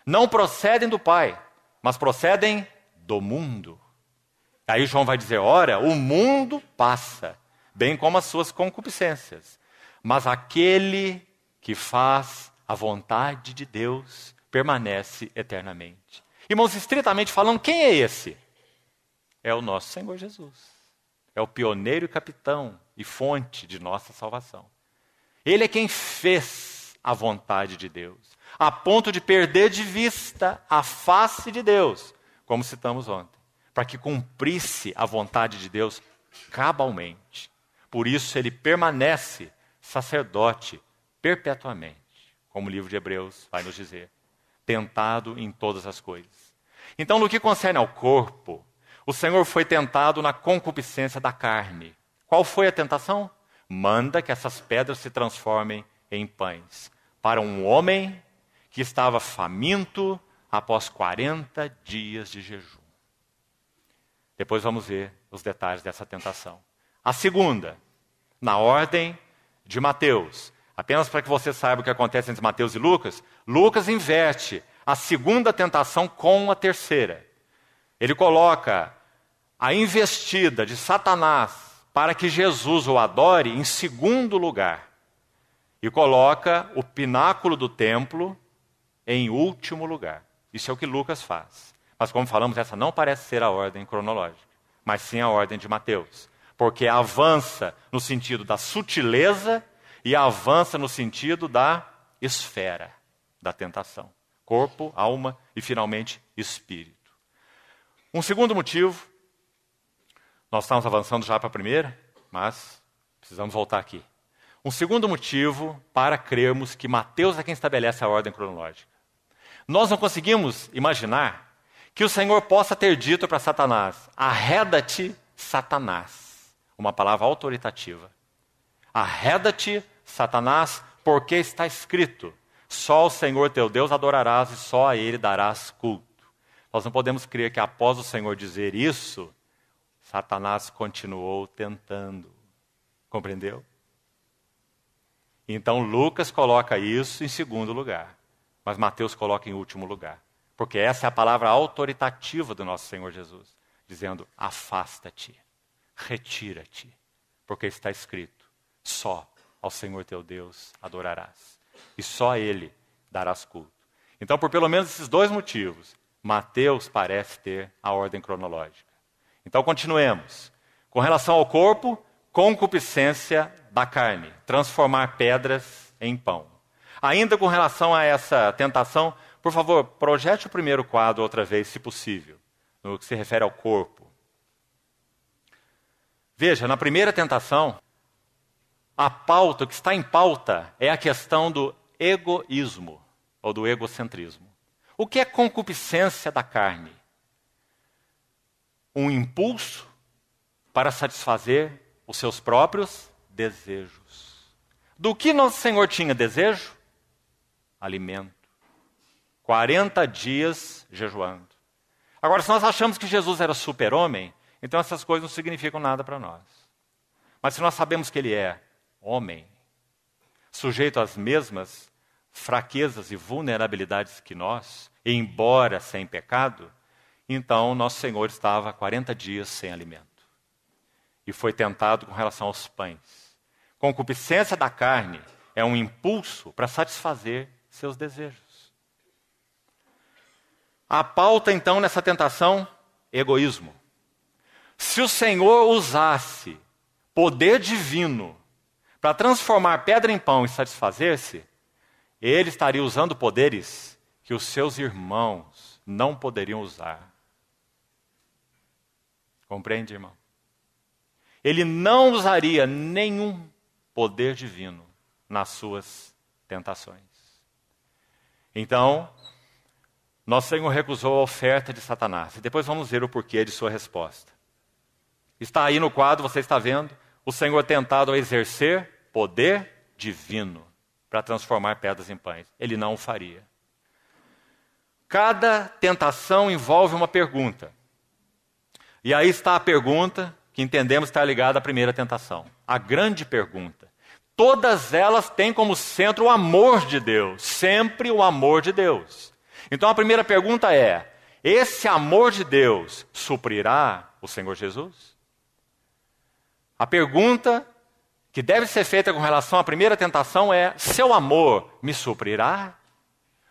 Speaker 1: Não procedem do Pai, mas procedem do mundo. Aí João vai dizer: ora, o mundo passa, bem como as suas concupiscências, mas aquele que faz a vontade de Deus permanece eternamente. Irmãos, estritamente falando, quem é esse? é o nosso Senhor Jesus. É o pioneiro e capitão e fonte de nossa salvação. Ele é quem fez a vontade de Deus, a ponto de perder de vista a face de Deus, como citamos ontem, para que cumprisse a vontade de Deus cabalmente. Por isso ele permanece sacerdote perpetuamente, como o livro de Hebreus vai nos dizer, tentado em todas as coisas. Então, no que concerne ao corpo, o Senhor foi tentado na concupiscência da carne. Qual foi a tentação? Manda que essas pedras se transformem em pães. Para um homem que estava faminto após 40 dias de jejum. Depois vamos ver os detalhes dessa tentação. A segunda, na ordem de Mateus. Apenas para que você saiba o que acontece entre Mateus e Lucas, Lucas inverte a segunda tentação com a terceira. Ele coloca a investida de Satanás para que Jesus o adore em segundo lugar e coloca o pináculo do templo em último lugar. Isso é o que Lucas faz. Mas, como falamos, essa não parece ser a ordem cronológica, mas sim a ordem de Mateus, porque avança no sentido da sutileza e avança no sentido da esfera da tentação corpo, alma e finalmente espírito. Um segundo motivo nós estamos avançando já para a primeira, mas precisamos voltar aqui. Um segundo motivo para crermos que Mateus é quem estabelece a ordem cronológica. Nós não conseguimos imaginar que o Senhor possa ter dito para Satanás: arreda-te, Satanás. Uma palavra autoritativa. Arreda-te, Satanás, porque está escrito: só o Senhor teu Deus adorarás e só a ele darás culto. Nós não podemos crer que após o Senhor dizer isso, Satanás continuou tentando. Compreendeu? Então Lucas coloca isso em segundo lugar, mas Mateus coloca em último lugar, porque essa é a palavra autoritativa do nosso Senhor Jesus, dizendo: afasta-te, retira-te, porque está escrito: só ao Senhor teu Deus adorarás, e só a Ele darás culto. Então, por pelo menos esses dois motivos, Mateus parece ter a ordem cronológica. Então continuemos. Com relação ao corpo, concupiscência da carne, transformar pedras em pão. Ainda com relação a essa tentação, por favor, projete o primeiro quadro outra vez, se possível, no que se refere ao corpo. Veja, na primeira tentação, a pauta, o que está em pauta, é a questão do egoísmo ou do egocentrismo. O que é concupiscência da carne? um impulso para satisfazer os seus próprios desejos. Do que nosso Senhor tinha desejo? Alimento. 40 dias jejuando. Agora, se nós achamos que Jesus era super-homem, então essas coisas não significam nada para nós. Mas se nós sabemos que ele é homem, sujeito às mesmas fraquezas e vulnerabilidades que nós, embora sem pecado, então, nosso Senhor estava 40 dias sem alimento e foi tentado com relação aos pães. Concupiscência da carne é um impulso para satisfazer seus desejos. A pauta, então, nessa tentação, egoísmo. Se o Senhor usasse poder divino para transformar pedra em pão e satisfazer-se, ele estaria usando poderes que os seus irmãos não poderiam usar Compreende, irmão? Ele não usaria nenhum poder divino nas suas tentações. Então, nosso Senhor recusou a oferta de Satanás. E depois vamos ver o porquê de sua resposta. Está aí no quadro, você está vendo, o Senhor tentado a exercer poder divino para transformar pedras em pães. Ele não o faria. Cada tentação envolve uma pergunta. E aí está a pergunta que entendemos estar ligada à primeira tentação. A grande pergunta. Todas elas têm como centro o amor de Deus, sempre o amor de Deus. Então a primeira pergunta é: esse amor de Deus suprirá o Senhor Jesus? A pergunta que deve ser feita com relação à primeira tentação é: seu amor me suprirá?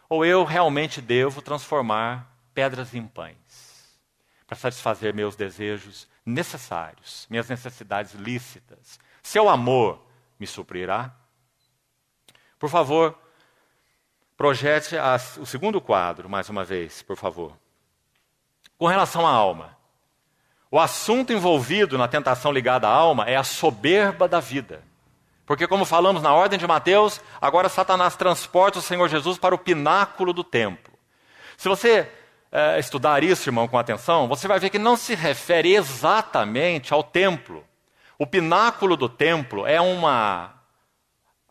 Speaker 1: Ou eu realmente devo transformar pedras em pães? para satisfazer meus desejos necessários, minhas necessidades lícitas. Seu amor me suprirá? Por favor, projete as, o segundo quadro, mais uma vez, por favor. Com relação à alma. O assunto envolvido na tentação ligada à alma é a soberba da vida. Porque, como falamos na ordem de Mateus, agora Satanás transporta o Senhor Jesus para o pináculo do templo. Se você é, estudar isso, irmão, com atenção, você vai ver que não se refere exatamente ao templo. O pináculo do templo é uma,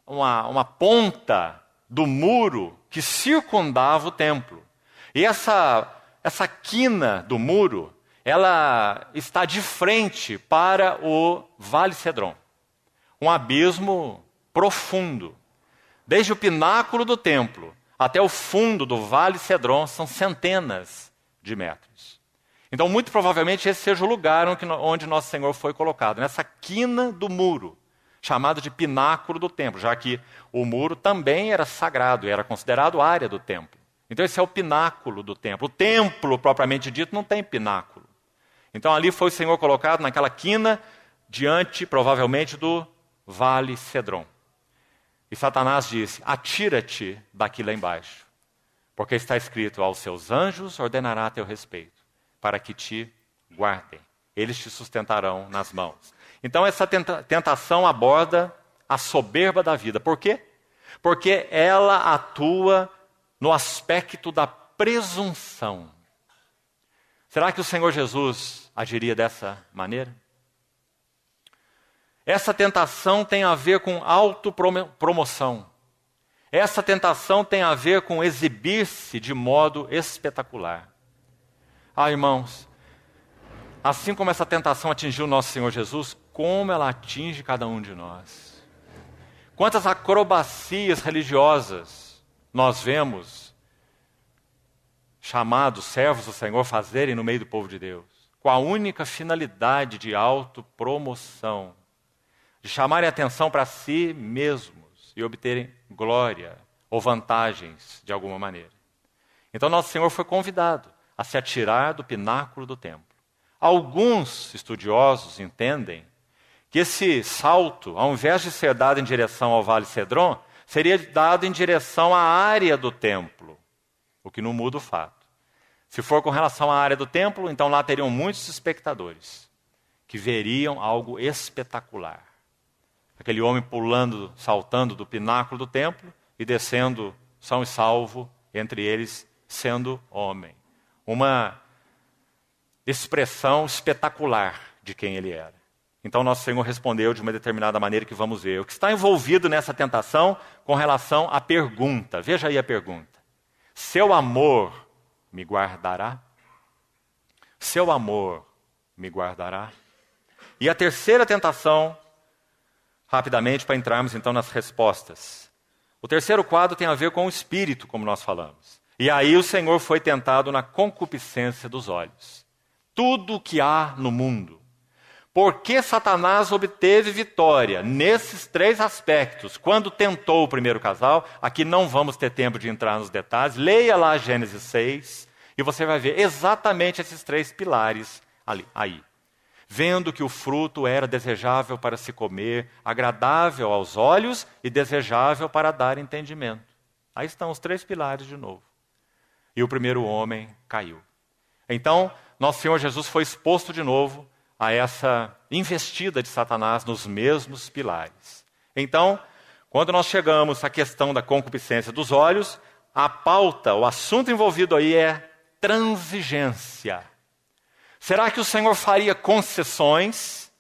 Speaker 1: uma, uma ponta do muro que circundava o templo. E essa, essa quina do muro, ela está de frente para o Vale Cedron. Um abismo profundo. Desde o pináculo do templo até o fundo do Vale Cedron são centenas de metros. Então, muito provavelmente, esse seja o lugar onde Nosso Senhor foi colocado, nessa quina do muro, chamado de pináculo do templo, já que o muro também era sagrado e era considerado área do templo. Então, esse é o pináculo do templo. O templo, propriamente dito, não tem pináculo. Então, ali foi o Senhor colocado naquela quina, diante, provavelmente, do Vale Cedron. E Satanás disse: Atira-te daqui lá embaixo, porque está escrito: Aos seus anjos ordenará a teu respeito, para que te guardem. Eles te sustentarão nas mãos. Então, essa tentação aborda a soberba da vida. Por quê? Porque ela atua no aspecto da presunção. Será que o Senhor Jesus agiria dessa maneira? Essa tentação tem a ver com autopromoção. Essa tentação tem a ver com exibir-se de modo espetacular. Ah, irmãos, assim como essa tentação atingiu o nosso Senhor Jesus, como ela atinge cada um de nós. Quantas acrobacias religiosas nós vemos chamados servos do Senhor fazerem no meio do povo de Deus, com a única finalidade de autopromoção de chamarem atenção para si mesmos e obterem glória ou vantagens de alguma maneira. Então, Nosso Senhor foi convidado a se atirar do pináculo do templo. Alguns estudiosos entendem que esse salto, ao invés de ser dado em direção ao Vale Cedron, seria dado em direção à área do templo, o que não muda o fato. Se for com relação à área do templo, então lá teriam muitos espectadores que veriam algo espetacular aquele homem pulando, saltando do pináculo do templo e descendo são e salvo, entre eles sendo homem. Uma expressão espetacular de quem ele era. Então, nosso Senhor respondeu de uma determinada maneira que vamos ver. O que está envolvido nessa tentação com relação à pergunta? Veja aí a pergunta: Seu amor me guardará? Seu amor me guardará? E a terceira tentação rapidamente para entrarmos então nas respostas. O terceiro quadro tem a ver com o espírito, como nós falamos. E aí o Senhor foi tentado na concupiscência dos olhos. Tudo o que há no mundo. Porque Satanás obteve vitória nesses três aspectos quando tentou o primeiro casal? Aqui não vamos ter tempo de entrar nos detalhes. Leia lá Gênesis 6 e você vai ver exatamente esses três pilares ali, aí vendo que o fruto era desejável para se comer, agradável aos olhos e desejável para dar entendimento. Aí estão os três pilares de novo. E o primeiro homem caiu. Então, nosso Senhor Jesus foi exposto de novo a essa investida de Satanás nos mesmos pilares. Então, quando nós chegamos à questão da concupiscência dos olhos, a pauta, o assunto envolvido aí é transigência. Será que o Senhor faria concessões?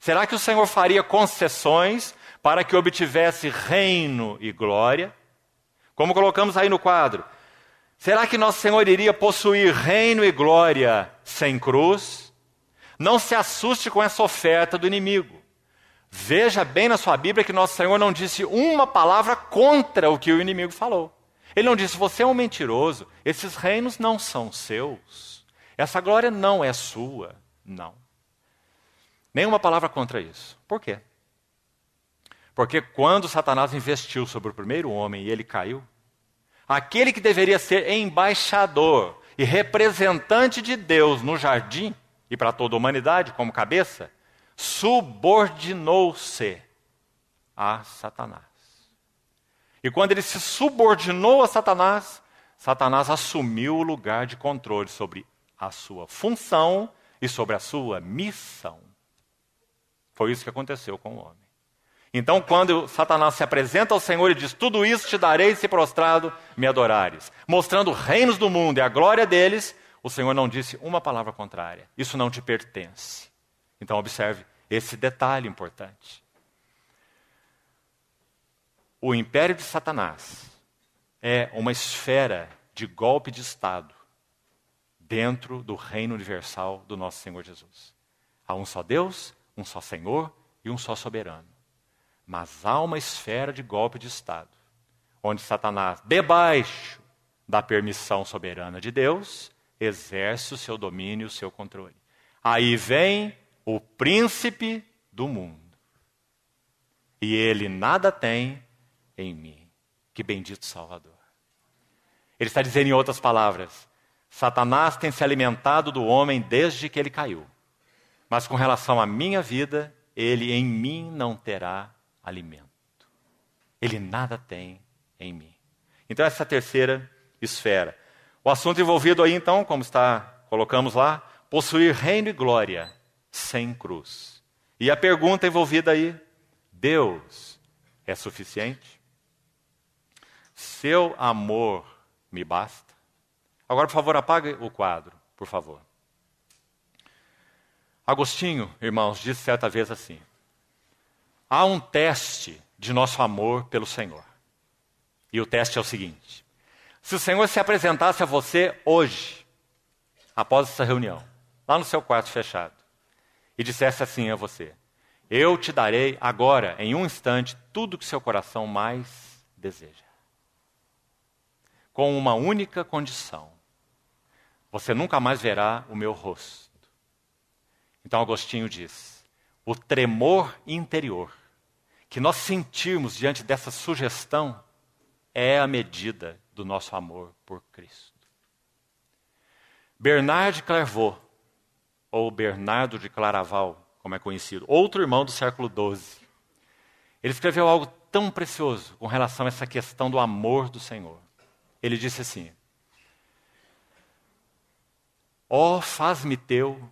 Speaker 1: Será que o Senhor faria concessões para que obtivesse reino e glória? Como colocamos aí no quadro, será que nosso Senhor iria possuir reino e glória sem cruz? Não se assuste com essa oferta do inimigo. Veja bem na sua Bíblia que nosso Senhor não disse uma palavra contra o que o inimigo falou. Ele não disse: você é um mentiroso, esses reinos não são seus. Essa glória não é sua, não. Nenhuma palavra contra isso. Por quê? Porque quando Satanás investiu sobre o primeiro homem e ele caiu, aquele que deveria ser embaixador e representante de Deus no jardim e para toda a humanidade como cabeça, subordinou-se a Satanás. E quando ele se subordinou a Satanás, Satanás assumiu o lugar de controle sobre a sua função e sobre a sua missão. Foi isso que aconteceu com o homem. Então, quando Satanás se apresenta ao Senhor e diz: Tudo isso te darei se prostrado me adorares, mostrando reinos do mundo e a glória deles, o Senhor não disse uma palavra contrária. Isso não te pertence. Então, observe esse detalhe importante. O império de Satanás é uma esfera de golpe de Estado dentro do reino universal do nosso Senhor Jesus. Há um só Deus, um só Senhor e um só soberano. Mas há uma esfera de golpe de Estado, onde Satanás, debaixo da permissão soberana de Deus, exerce o seu domínio, o seu controle. Aí vem o príncipe do mundo. E ele nada tem em mim. Que bendito Salvador. Ele está dizendo em outras palavras: Satanás tem se alimentado do homem desde que ele caiu. Mas com relação à minha vida, ele em mim não terá alimento. Ele nada tem em mim. Então, essa é terceira esfera. O assunto envolvido aí, então, como está, colocamos lá, possuir reino e glória sem cruz. E a pergunta envolvida aí, Deus é suficiente? Seu amor me basta? Agora, por favor, apague o quadro, por favor. Agostinho, irmãos, disse certa vez assim: há um teste de nosso amor pelo Senhor. E o teste é o seguinte: se o Senhor se apresentasse a você hoje, após essa reunião, lá no seu quarto fechado, e dissesse assim a você: Eu te darei agora, em um instante, tudo o que seu coração mais deseja. Com uma única condição: você nunca mais verá o meu rosto. Então Agostinho diz: o tremor interior que nós sentirmos diante dessa sugestão é a medida do nosso amor por Cristo. Bernard Clairvaux, ou Bernardo de Claraval, como é conhecido, outro irmão do século XII, ele escreveu algo tão precioso com relação a essa questão do amor do Senhor. Ele disse assim: Ó, oh, faz-me teu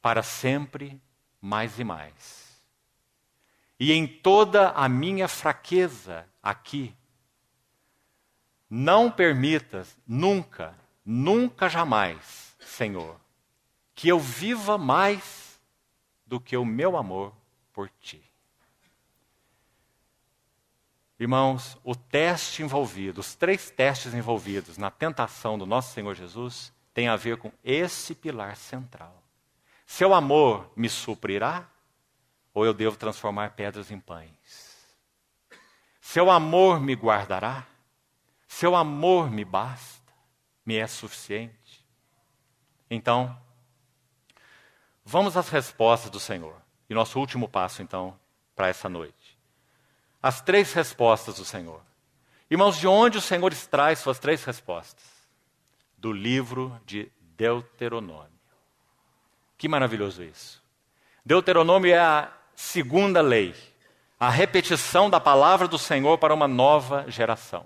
Speaker 1: para sempre mais e mais. E em toda a minha fraqueza aqui, não permitas nunca, nunca jamais, Senhor, que eu viva mais do que o meu amor por ti. Irmãos, o teste envolvido, os três testes envolvidos na tentação do nosso Senhor Jesus tem a ver com esse pilar central. Seu amor me suprirá ou eu devo transformar pedras em pães? Seu amor me guardará? Seu amor me basta? Me é suficiente? Então, vamos às respostas do Senhor. E nosso último passo, então, para essa noite. As três respostas do Senhor. Irmãos, de onde o Senhor extrai suas três respostas? do livro de Deuteronômio. Que maravilhoso isso. Deuteronômio é a segunda lei, a repetição da palavra do Senhor para uma nova geração.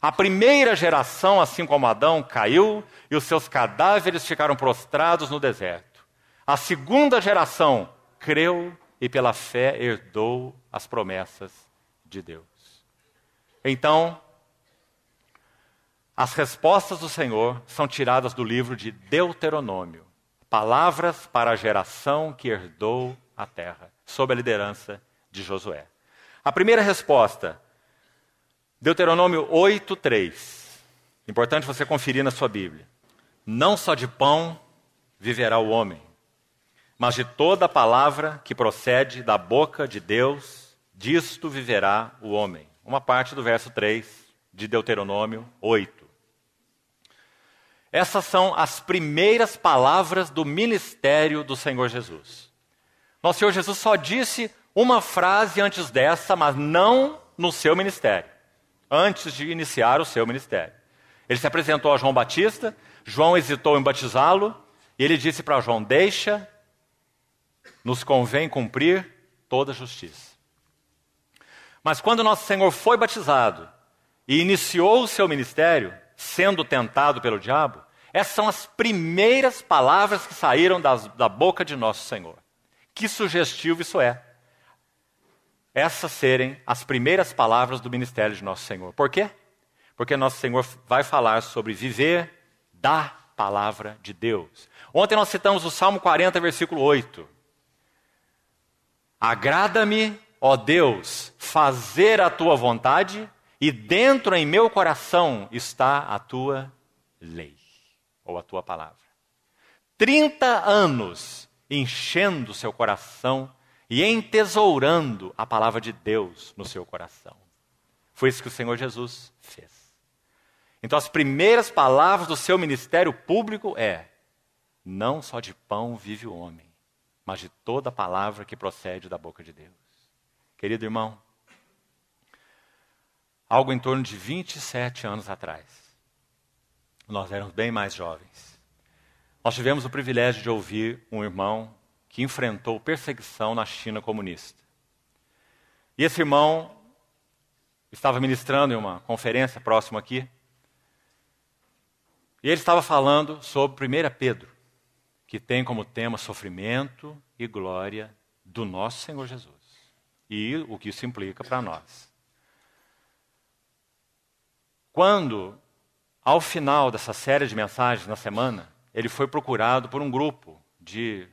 Speaker 1: A primeira geração, assim como Adão, caiu e os seus cadáveres ficaram prostrados no deserto. A segunda geração creu e pela fé herdou as promessas de Deus. Então, as respostas do Senhor são tiradas do livro de Deuteronômio, palavras para a geração que herdou a terra, sob a liderança de Josué. A primeira resposta, Deuteronômio 8:3. Importante você conferir na sua Bíblia. Não só de pão viverá o homem, mas de toda palavra que procede da boca de Deus, disto viverá o homem. Uma parte do verso 3 de Deuteronômio 8. Essas são as primeiras palavras do ministério do Senhor Jesus. Nosso Senhor Jesus só disse uma frase antes dessa, mas não no seu ministério, antes de iniciar o seu ministério. Ele se apresentou a João Batista, João hesitou em batizá-lo, e ele disse para João: Deixa, nos convém cumprir toda a justiça. Mas quando nosso Senhor foi batizado e iniciou o seu ministério, sendo tentado pelo diabo, essas são as primeiras palavras que saíram das, da boca de nosso Senhor. Que sugestivo isso é. Essas serem as primeiras palavras do ministério de nosso Senhor. Por quê? Porque nosso Senhor vai falar sobre viver da palavra de Deus. Ontem nós citamos o Salmo 40, versículo 8. Agrada-me, ó Deus, fazer a tua vontade e dentro em meu coração está a tua lei, ou a tua palavra. Trinta anos enchendo seu coração e entesourando a palavra de Deus no seu coração. Foi isso que o Senhor Jesus fez. Então, as primeiras palavras do seu ministério público é: não só de pão vive o homem, mas de toda palavra que procede da boca de Deus. Querido irmão, algo em torno de 27 anos atrás. Nós éramos bem mais jovens. Nós tivemos o privilégio de ouvir um irmão que enfrentou perseguição na China comunista. E esse irmão estava ministrando em uma conferência próxima aqui. E ele estava falando sobre 1 Pedro, que tem como tema sofrimento e glória do nosso Senhor Jesus. E o que isso implica para nós. Quando, ao final dessa série de mensagens na semana, ele foi procurado por um grupo de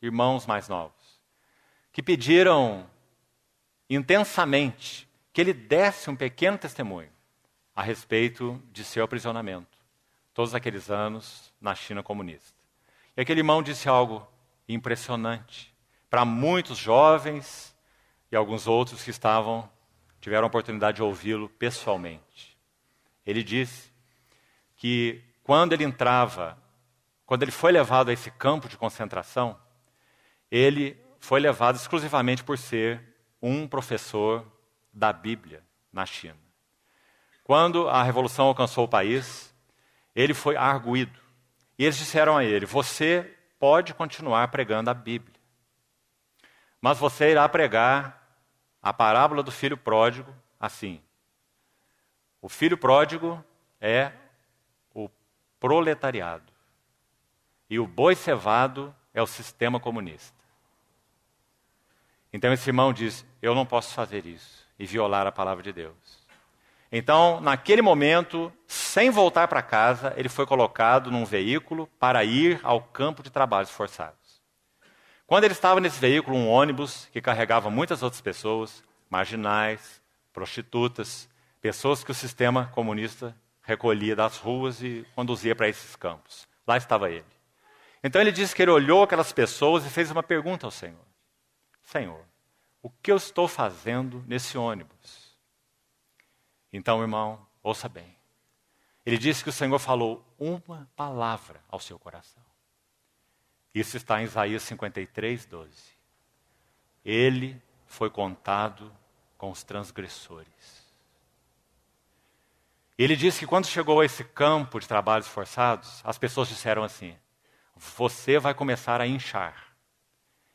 Speaker 1: irmãos mais novos que pediram intensamente que ele desse um pequeno testemunho a respeito de seu aprisionamento, todos aqueles anos na China comunista. E aquele irmão disse algo impressionante para muitos jovens e alguns outros que estavam tiveram a oportunidade de ouvi-lo pessoalmente. Ele disse que quando ele entrava, quando ele foi levado a esse campo de concentração, ele foi levado exclusivamente por ser um professor da Bíblia na China. Quando a revolução alcançou o país, ele foi arguído. E eles disseram a ele: Você pode continuar pregando a Bíblia, mas você irá pregar a parábola do filho pródigo assim: o filho pródigo é o proletariado. E o boi cevado é o sistema comunista. Então esse irmão diz: Eu não posso fazer isso e violar a palavra de Deus. Então, naquele momento, sem voltar para casa, ele foi colocado num veículo para ir ao campo de trabalhos forçados. Quando ele estava nesse veículo, um ônibus que carregava muitas outras pessoas, marginais, prostitutas, Pessoas que o sistema comunista recolhia das ruas e conduzia para esses campos. Lá estava ele. Então ele disse que ele olhou aquelas pessoas e fez uma pergunta ao Senhor: Senhor, o que eu estou fazendo nesse ônibus? Então, irmão, ouça bem. Ele disse que o Senhor falou uma palavra ao seu coração. Isso está em Isaías 53, 12. Ele foi contado com os transgressores ele disse que quando chegou a esse campo de trabalhos forçados, as pessoas disseram assim: Você vai começar a inchar.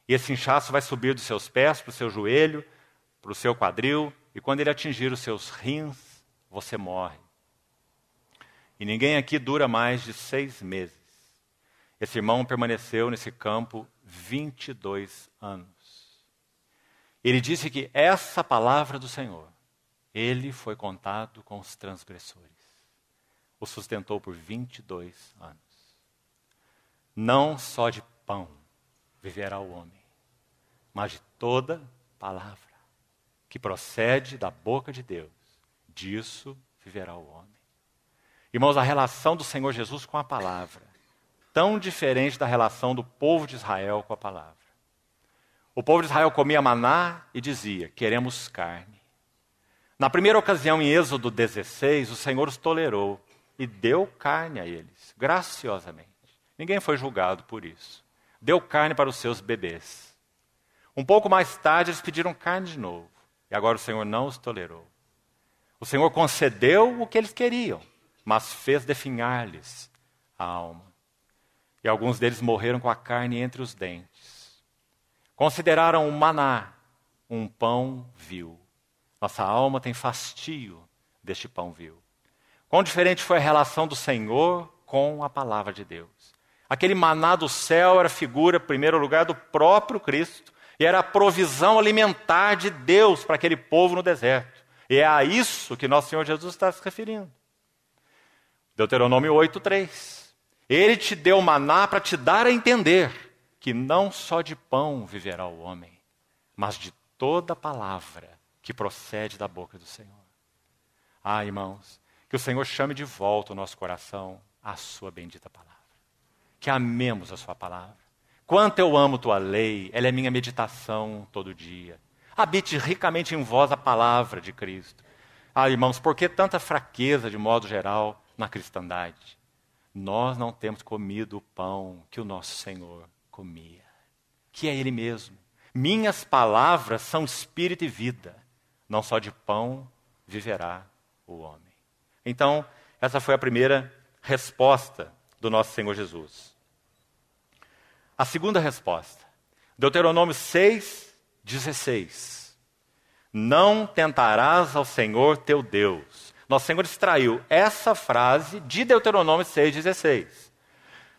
Speaker 1: E esse inchaço vai subir dos seus pés para o seu joelho, para o seu quadril, e quando ele atingir os seus rins, você morre. E ninguém aqui dura mais de seis meses. Esse irmão permaneceu nesse campo 22 anos. Ele disse que essa palavra do Senhor ele foi contado com os transgressores. O sustentou por 22 anos. Não só de pão viverá o homem, mas de toda palavra que procede da boca de Deus. Disso viverá o homem. Irmãos, a relação do Senhor Jesus com a palavra, tão diferente da relação do povo de Israel com a palavra. O povo de Israel comia maná e dizia: Queremos carne. Na primeira ocasião, em Êxodo 16, o Senhor os tolerou e deu carne a eles, graciosamente. Ninguém foi julgado por isso. Deu carne para os seus bebês. Um pouco mais tarde, eles pediram carne de novo. E agora o Senhor não os tolerou. O Senhor concedeu o que eles queriam, mas fez definhar-lhes a alma. E alguns deles morreram com a carne entre os dentes. Consideraram o maná um pão vil. Nossa alma tem fastio deste pão vil. Quão diferente foi a relação do Senhor com a palavra de Deus. Aquele maná do céu era figura, em primeiro lugar, do próprio Cristo, e era a provisão alimentar de Deus para aquele povo no deserto. E é a isso que nosso Senhor Jesus está se referindo. Deuteronômio 8, 3. Ele te deu maná para te dar a entender que não só de pão viverá o homem, mas de toda palavra que procede da boca do Senhor. Ah, irmãos, que o Senhor chame de volta o nosso coração à Sua bendita palavra. Que amemos a Sua palavra. Quanto eu amo Tua lei, ela é minha meditação todo dia. Habite ricamente em vós a palavra de Cristo. Ah, irmãos, por que tanta fraqueza de modo geral na cristandade? Nós não temos comido o pão que o nosso Senhor comia, que é Ele mesmo. Minhas palavras são espírito e vida não só de pão viverá o homem. Então, essa foi a primeira resposta do nosso Senhor Jesus. A segunda resposta, Deuteronômio 6, 16. Não tentarás ao Senhor teu Deus. Nosso Senhor extraiu essa frase de Deuteronômio 6,16.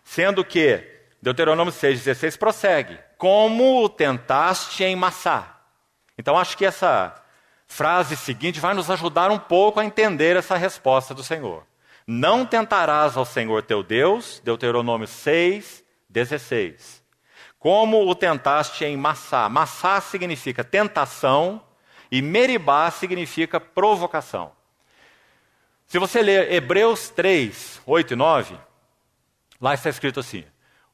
Speaker 1: Sendo que Deuteronômio 6,16 prossegue: Como o tentaste em Massá. Então acho que essa frase seguinte vai nos ajudar um pouco a entender essa resposta do Senhor. Não tentarás ao Senhor teu Deus, Deuteronômio 6, 16. Como o tentaste em Massá. Massá significa tentação e Meribá significa provocação. Se você ler Hebreus 3, 8 e 9, lá está escrito assim: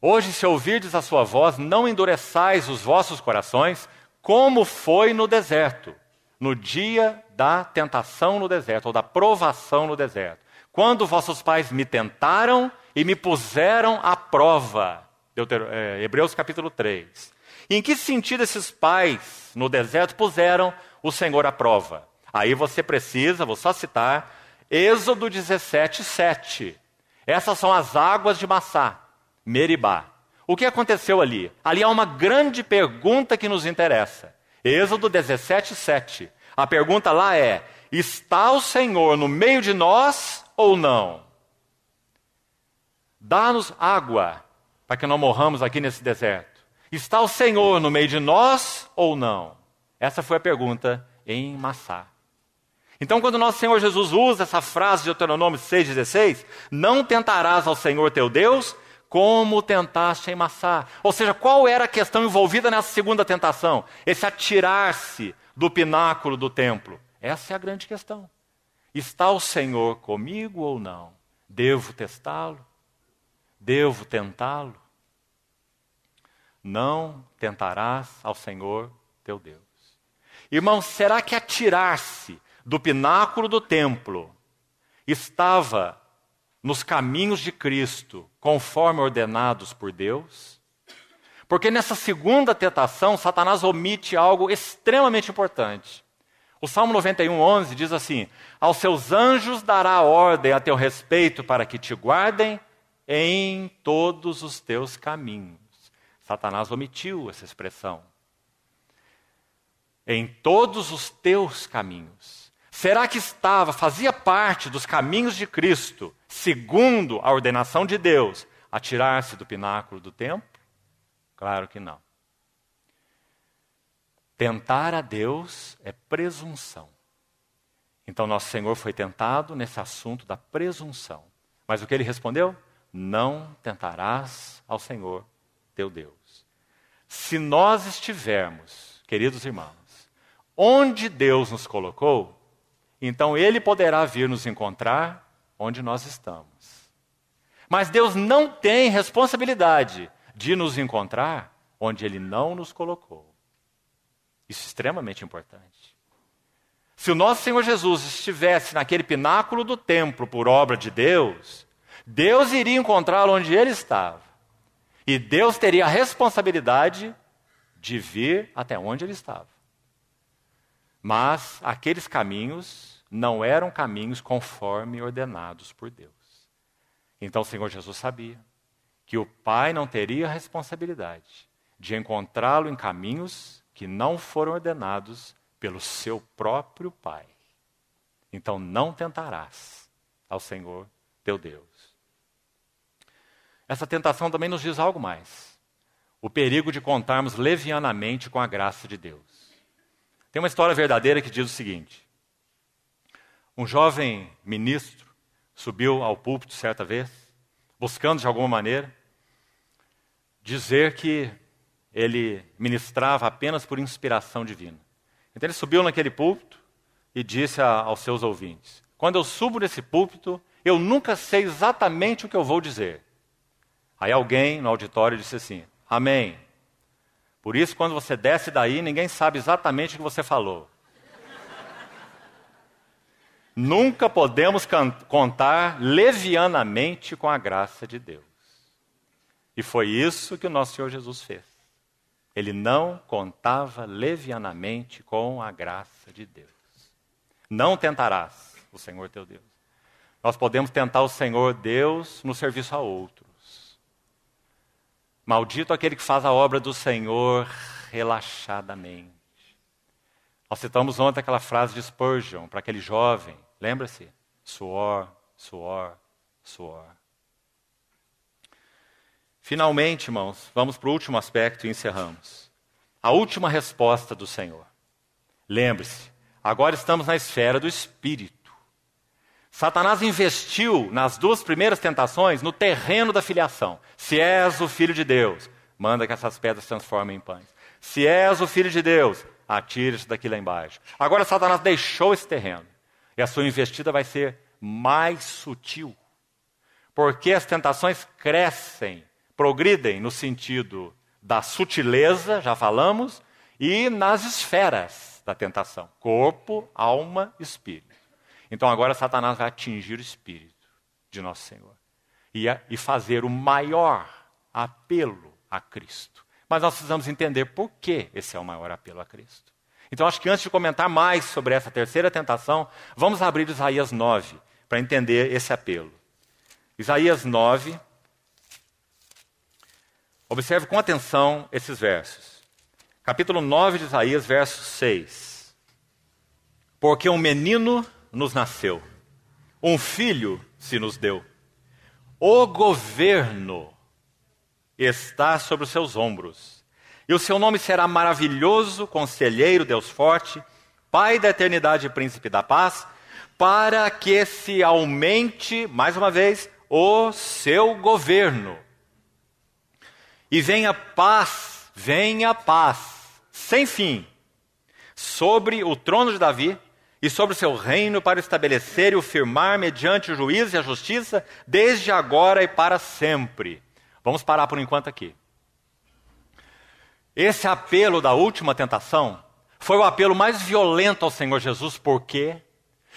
Speaker 1: Hoje, se ouvirdes a sua voz, não endureçais os vossos corações, como foi no deserto no dia da tentação no deserto, ou da provação no deserto. Quando vossos pais me tentaram e me puseram à prova. Deutero, é, Hebreus capítulo 3. em que sentido esses pais no deserto puseram o Senhor à prova? Aí você precisa, vou só citar, Êxodo 17, 7. Essas são as águas de Massá, Meribá. O que aconteceu ali? Ali há uma grande pergunta que nos interessa. Êxodo 17, 7. A pergunta lá é: está o Senhor no meio de nós ou não? Dá-nos água para que não morramos aqui nesse deserto. Está o Senhor no meio de nós ou não? Essa foi a pergunta em Massá. Então, quando nosso Senhor Jesus usa essa frase de Deuteronômio 6,16, não tentarás ao Senhor teu Deus como tentaste emassar. Ou seja, qual era a questão envolvida nessa segunda tentação? Esse atirar-se do pináculo do templo. Essa é a grande questão. Está o Senhor comigo ou não? Devo testá-lo? Devo tentá-lo? Não tentarás ao Senhor teu Deus. Irmão, será que atirar-se do pináculo do templo estava nos caminhos de Cristo, conforme ordenados por Deus. Porque nessa segunda tentação, Satanás omite algo extremamente importante. O Salmo 91, 11 diz assim: Aos seus anjos dará ordem a teu respeito para que te guardem em todos os teus caminhos. Satanás omitiu essa expressão. Em todos os teus caminhos. Será que estava, fazia parte dos caminhos de Cristo, segundo a ordenação de Deus, atirar-se do pináculo do templo? Claro que não. Tentar a Deus é presunção. Então, nosso Senhor foi tentado nesse assunto da presunção. Mas o que ele respondeu? Não tentarás ao Senhor teu Deus. Se nós estivermos, queridos irmãos, onde Deus nos colocou, então ele poderá vir nos encontrar onde nós estamos. Mas Deus não tem responsabilidade de nos encontrar onde ele não nos colocou. Isso é extremamente importante. Se o nosso Senhor Jesus estivesse naquele pináculo do templo por obra de Deus, Deus iria encontrá-lo onde ele estava. E Deus teria a responsabilidade de vir até onde ele estava. Mas aqueles caminhos não eram caminhos conforme ordenados por Deus. Então o Senhor Jesus sabia que o Pai não teria a responsabilidade de encontrá-lo em caminhos que não foram ordenados pelo seu próprio Pai. Então não tentarás ao Senhor teu Deus. Essa tentação também nos diz algo mais. O perigo de contarmos levianamente com a graça de Deus. Tem uma história verdadeira que diz o seguinte: um jovem ministro subiu ao púlpito certa vez, buscando de alguma maneira dizer que ele ministrava apenas por inspiração divina. Então ele subiu naquele púlpito e disse a, aos seus ouvintes: Quando eu subo nesse púlpito, eu nunca sei exatamente o que eu vou dizer. Aí alguém no auditório disse assim: Amém. Por isso, quando você desce daí, ninguém sabe exatamente o que você falou. Nunca podemos contar levianamente com a graça de Deus. E foi isso que o nosso Senhor Jesus fez. Ele não contava levianamente com a graça de Deus. Não tentarás o Senhor teu Deus. Nós podemos tentar o Senhor Deus no serviço a outros. Maldito aquele que faz a obra do Senhor relaxadamente. Nós citamos ontem aquela frase de Spurgeon para aquele jovem, lembra-se? Suor, suor, suor. Finalmente, irmãos, vamos para o último aspecto e encerramos. A última resposta do Senhor. Lembre-se, agora estamos na esfera do espírito. Satanás investiu nas duas primeiras tentações no terreno da filiação. Se és o filho de Deus, manda que essas pedras se transformem em pães. Se és o filho de Deus, Atire isso daqui lá embaixo. Agora Satanás deixou esse terreno. E a sua investida vai ser mais sutil. Porque as tentações crescem, progridem no sentido da sutileza, já falamos, e nas esferas da tentação: corpo, alma, espírito. Então agora Satanás vai atingir o espírito de nosso Senhor e, a, e fazer o maior apelo a Cristo. Mas nós precisamos entender por que esse é o maior apelo a Cristo. Então, acho que antes de comentar mais sobre essa terceira tentação, vamos abrir Isaías 9 para entender esse apelo. Isaías 9. Observe com atenção esses versos. Capítulo 9 de Isaías, verso 6. Porque um menino nos nasceu, um filho se nos deu, o governo está sobre os seus ombros. E o seu nome será maravilhoso, conselheiro, Deus forte, Pai da eternidade e príncipe da paz, para que se aumente, mais uma vez, o seu governo. E venha paz, venha paz, sem fim, sobre o trono de Davi e sobre o seu reino para estabelecer e o firmar mediante o juízo e a justiça, desde agora e para sempre Vamos parar por enquanto aqui. Esse apelo da última tentação foi o apelo mais violento ao Senhor Jesus, por quê?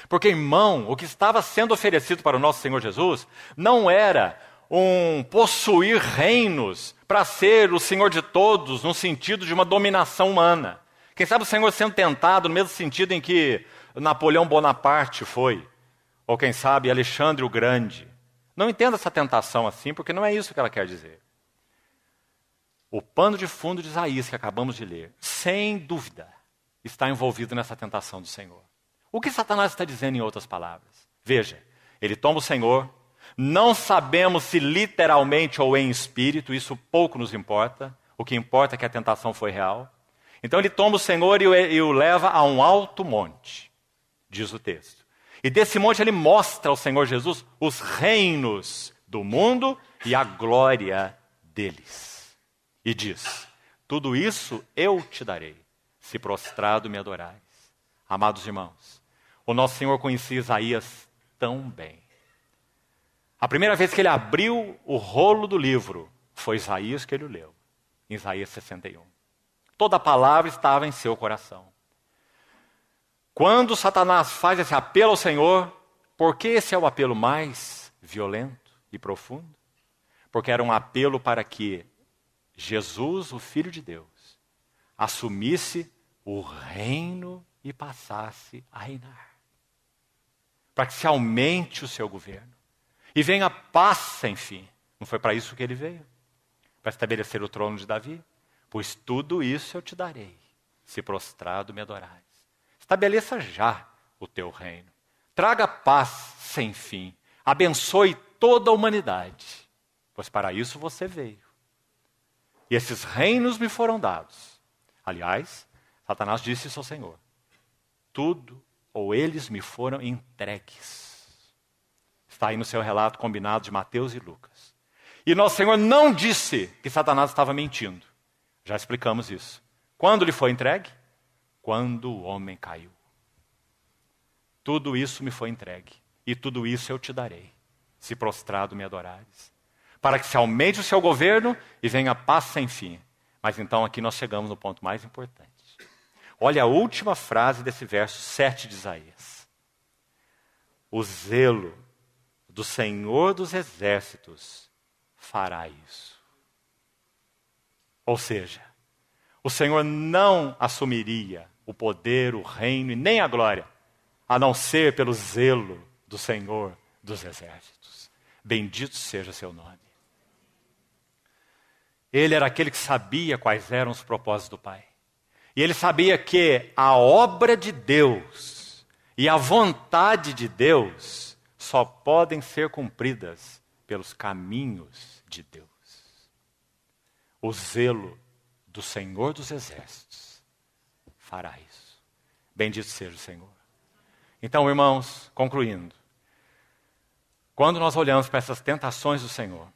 Speaker 1: Porque, irmão, o que estava sendo oferecido para o nosso Senhor Jesus não era um possuir reinos para ser o Senhor de todos, no sentido de uma dominação humana. Quem sabe o Senhor sendo tentado no mesmo sentido em que Napoleão Bonaparte foi, ou quem sabe Alexandre o Grande. Não entenda essa tentação assim, porque não é isso que ela quer dizer. O pano de fundo de Isaías que acabamos de ler, sem dúvida, está envolvido nessa tentação do Senhor. O que Satanás está dizendo em outras palavras? Veja, ele toma o Senhor, não sabemos se literalmente ou em espírito, isso pouco nos importa, o que importa é que a tentação foi real. Então ele toma o Senhor e o, e o leva a um alto monte, diz o texto. E desse monte ele mostra ao Senhor Jesus os reinos do mundo e a glória deles. E diz: Tudo isso eu te darei, se prostrado me adorares. Amados irmãos, o nosso Senhor conhecia Isaías tão bem. A primeira vez que ele abriu o rolo do livro foi Isaías que ele leu, em Isaías 61. Toda a palavra estava em seu coração. Quando Satanás faz esse apelo ao Senhor, por que esse é o apelo mais violento e profundo? Porque era um apelo para que Jesus, o Filho de Deus, assumisse o reino e passasse a reinar. Para que se aumente o seu governo e venha paz enfim, Não foi para isso que ele veio para estabelecer o trono de Davi? Pois tudo isso eu te darei, se prostrado me adorares. Estabeleça já o teu reino. Traga paz sem fim. Abençoe toda a humanidade, pois para isso você veio. E esses reinos me foram dados. Aliás, Satanás disse isso ao Senhor: tudo ou eles me foram entregues. Está aí no seu relato combinado de Mateus e Lucas. E nosso Senhor não disse que Satanás estava mentindo. Já explicamos isso. Quando lhe foi entregue? quando o homem caiu. Tudo isso me foi entregue, e tudo isso eu te darei, se prostrado me adorares. Para que se aumente o seu governo e venha paz sem fim. Mas então aqui nós chegamos no ponto mais importante. Olha a última frase desse verso 7 de Isaías. O zelo do Senhor dos exércitos fará isso. Ou seja, o Senhor não assumiria o poder, o reino e nem a glória, a não ser pelo zelo do Senhor dos exércitos. Bendito seja seu nome. Ele era aquele que sabia quais eram os propósitos do Pai. E ele sabia que a obra de Deus e a vontade de Deus só podem ser cumpridas pelos caminhos de Deus. O zelo do Senhor dos Exércitos fará isso. Bendito seja o Senhor. Então, irmãos, concluindo, quando nós olhamos para essas tentações do Senhor,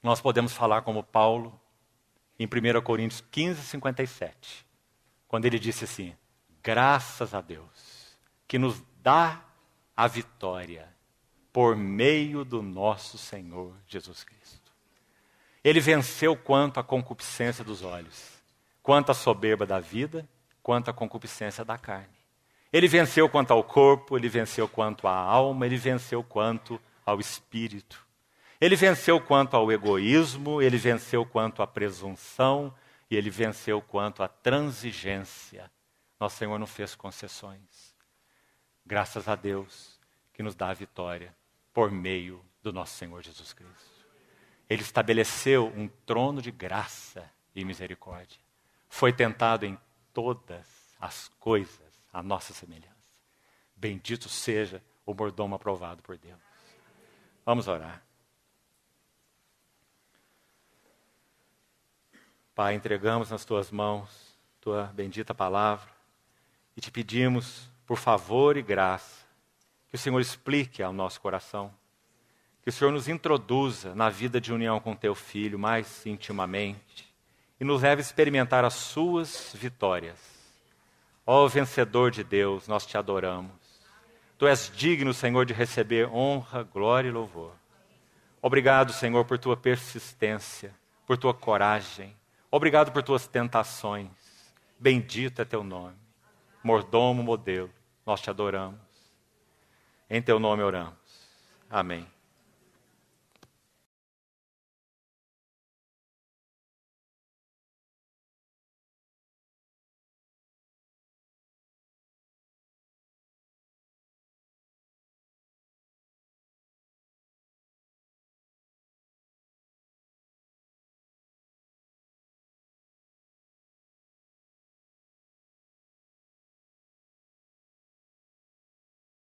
Speaker 1: nós podemos falar como Paulo em 1 Coríntios 15, 57, quando ele disse assim: Graças a Deus que nos dá a vitória por meio do nosso Senhor Jesus Cristo. Ele venceu quanto à concupiscência dos olhos, quanto à soberba da vida quanto à concupiscência da carne. Ele venceu quanto ao corpo, ele venceu quanto à alma, ele venceu quanto ao espírito. Ele venceu quanto ao egoísmo, ele venceu quanto à presunção e ele venceu quanto à transigência. Nosso Senhor não fez concessões. Graças a Deus que nos dá a vitória por meio do nosso Senhor Jesus Cristo. Ele estabeleceu um trono de graça e misericórdia. Foi tentado em todas as coisas à nossa semelhança. Bendito seja o mordomo aprovado por Deus. Vamos orar. Pai, entregamos nas tuas mãos tua bendita palavra e te pedimos, por favor e graça, que o Senhor explique ao nosso coração, que o Senhor nos introduza na vida de união com teu filho mais intimamente e nos leva a experimentar as suas vitórias. Ó vencedor de Deus, nós te adoramos. Tu és digno, Senhor, de receber honra, glória e louvor. Obrigado, Senhor, por tua persistência, por tua coragem. Obrigado por tuas tentações. Bendito é teu nome. Mordomo, modelo, nós te adoramos. Em teu nome oramos. Amém.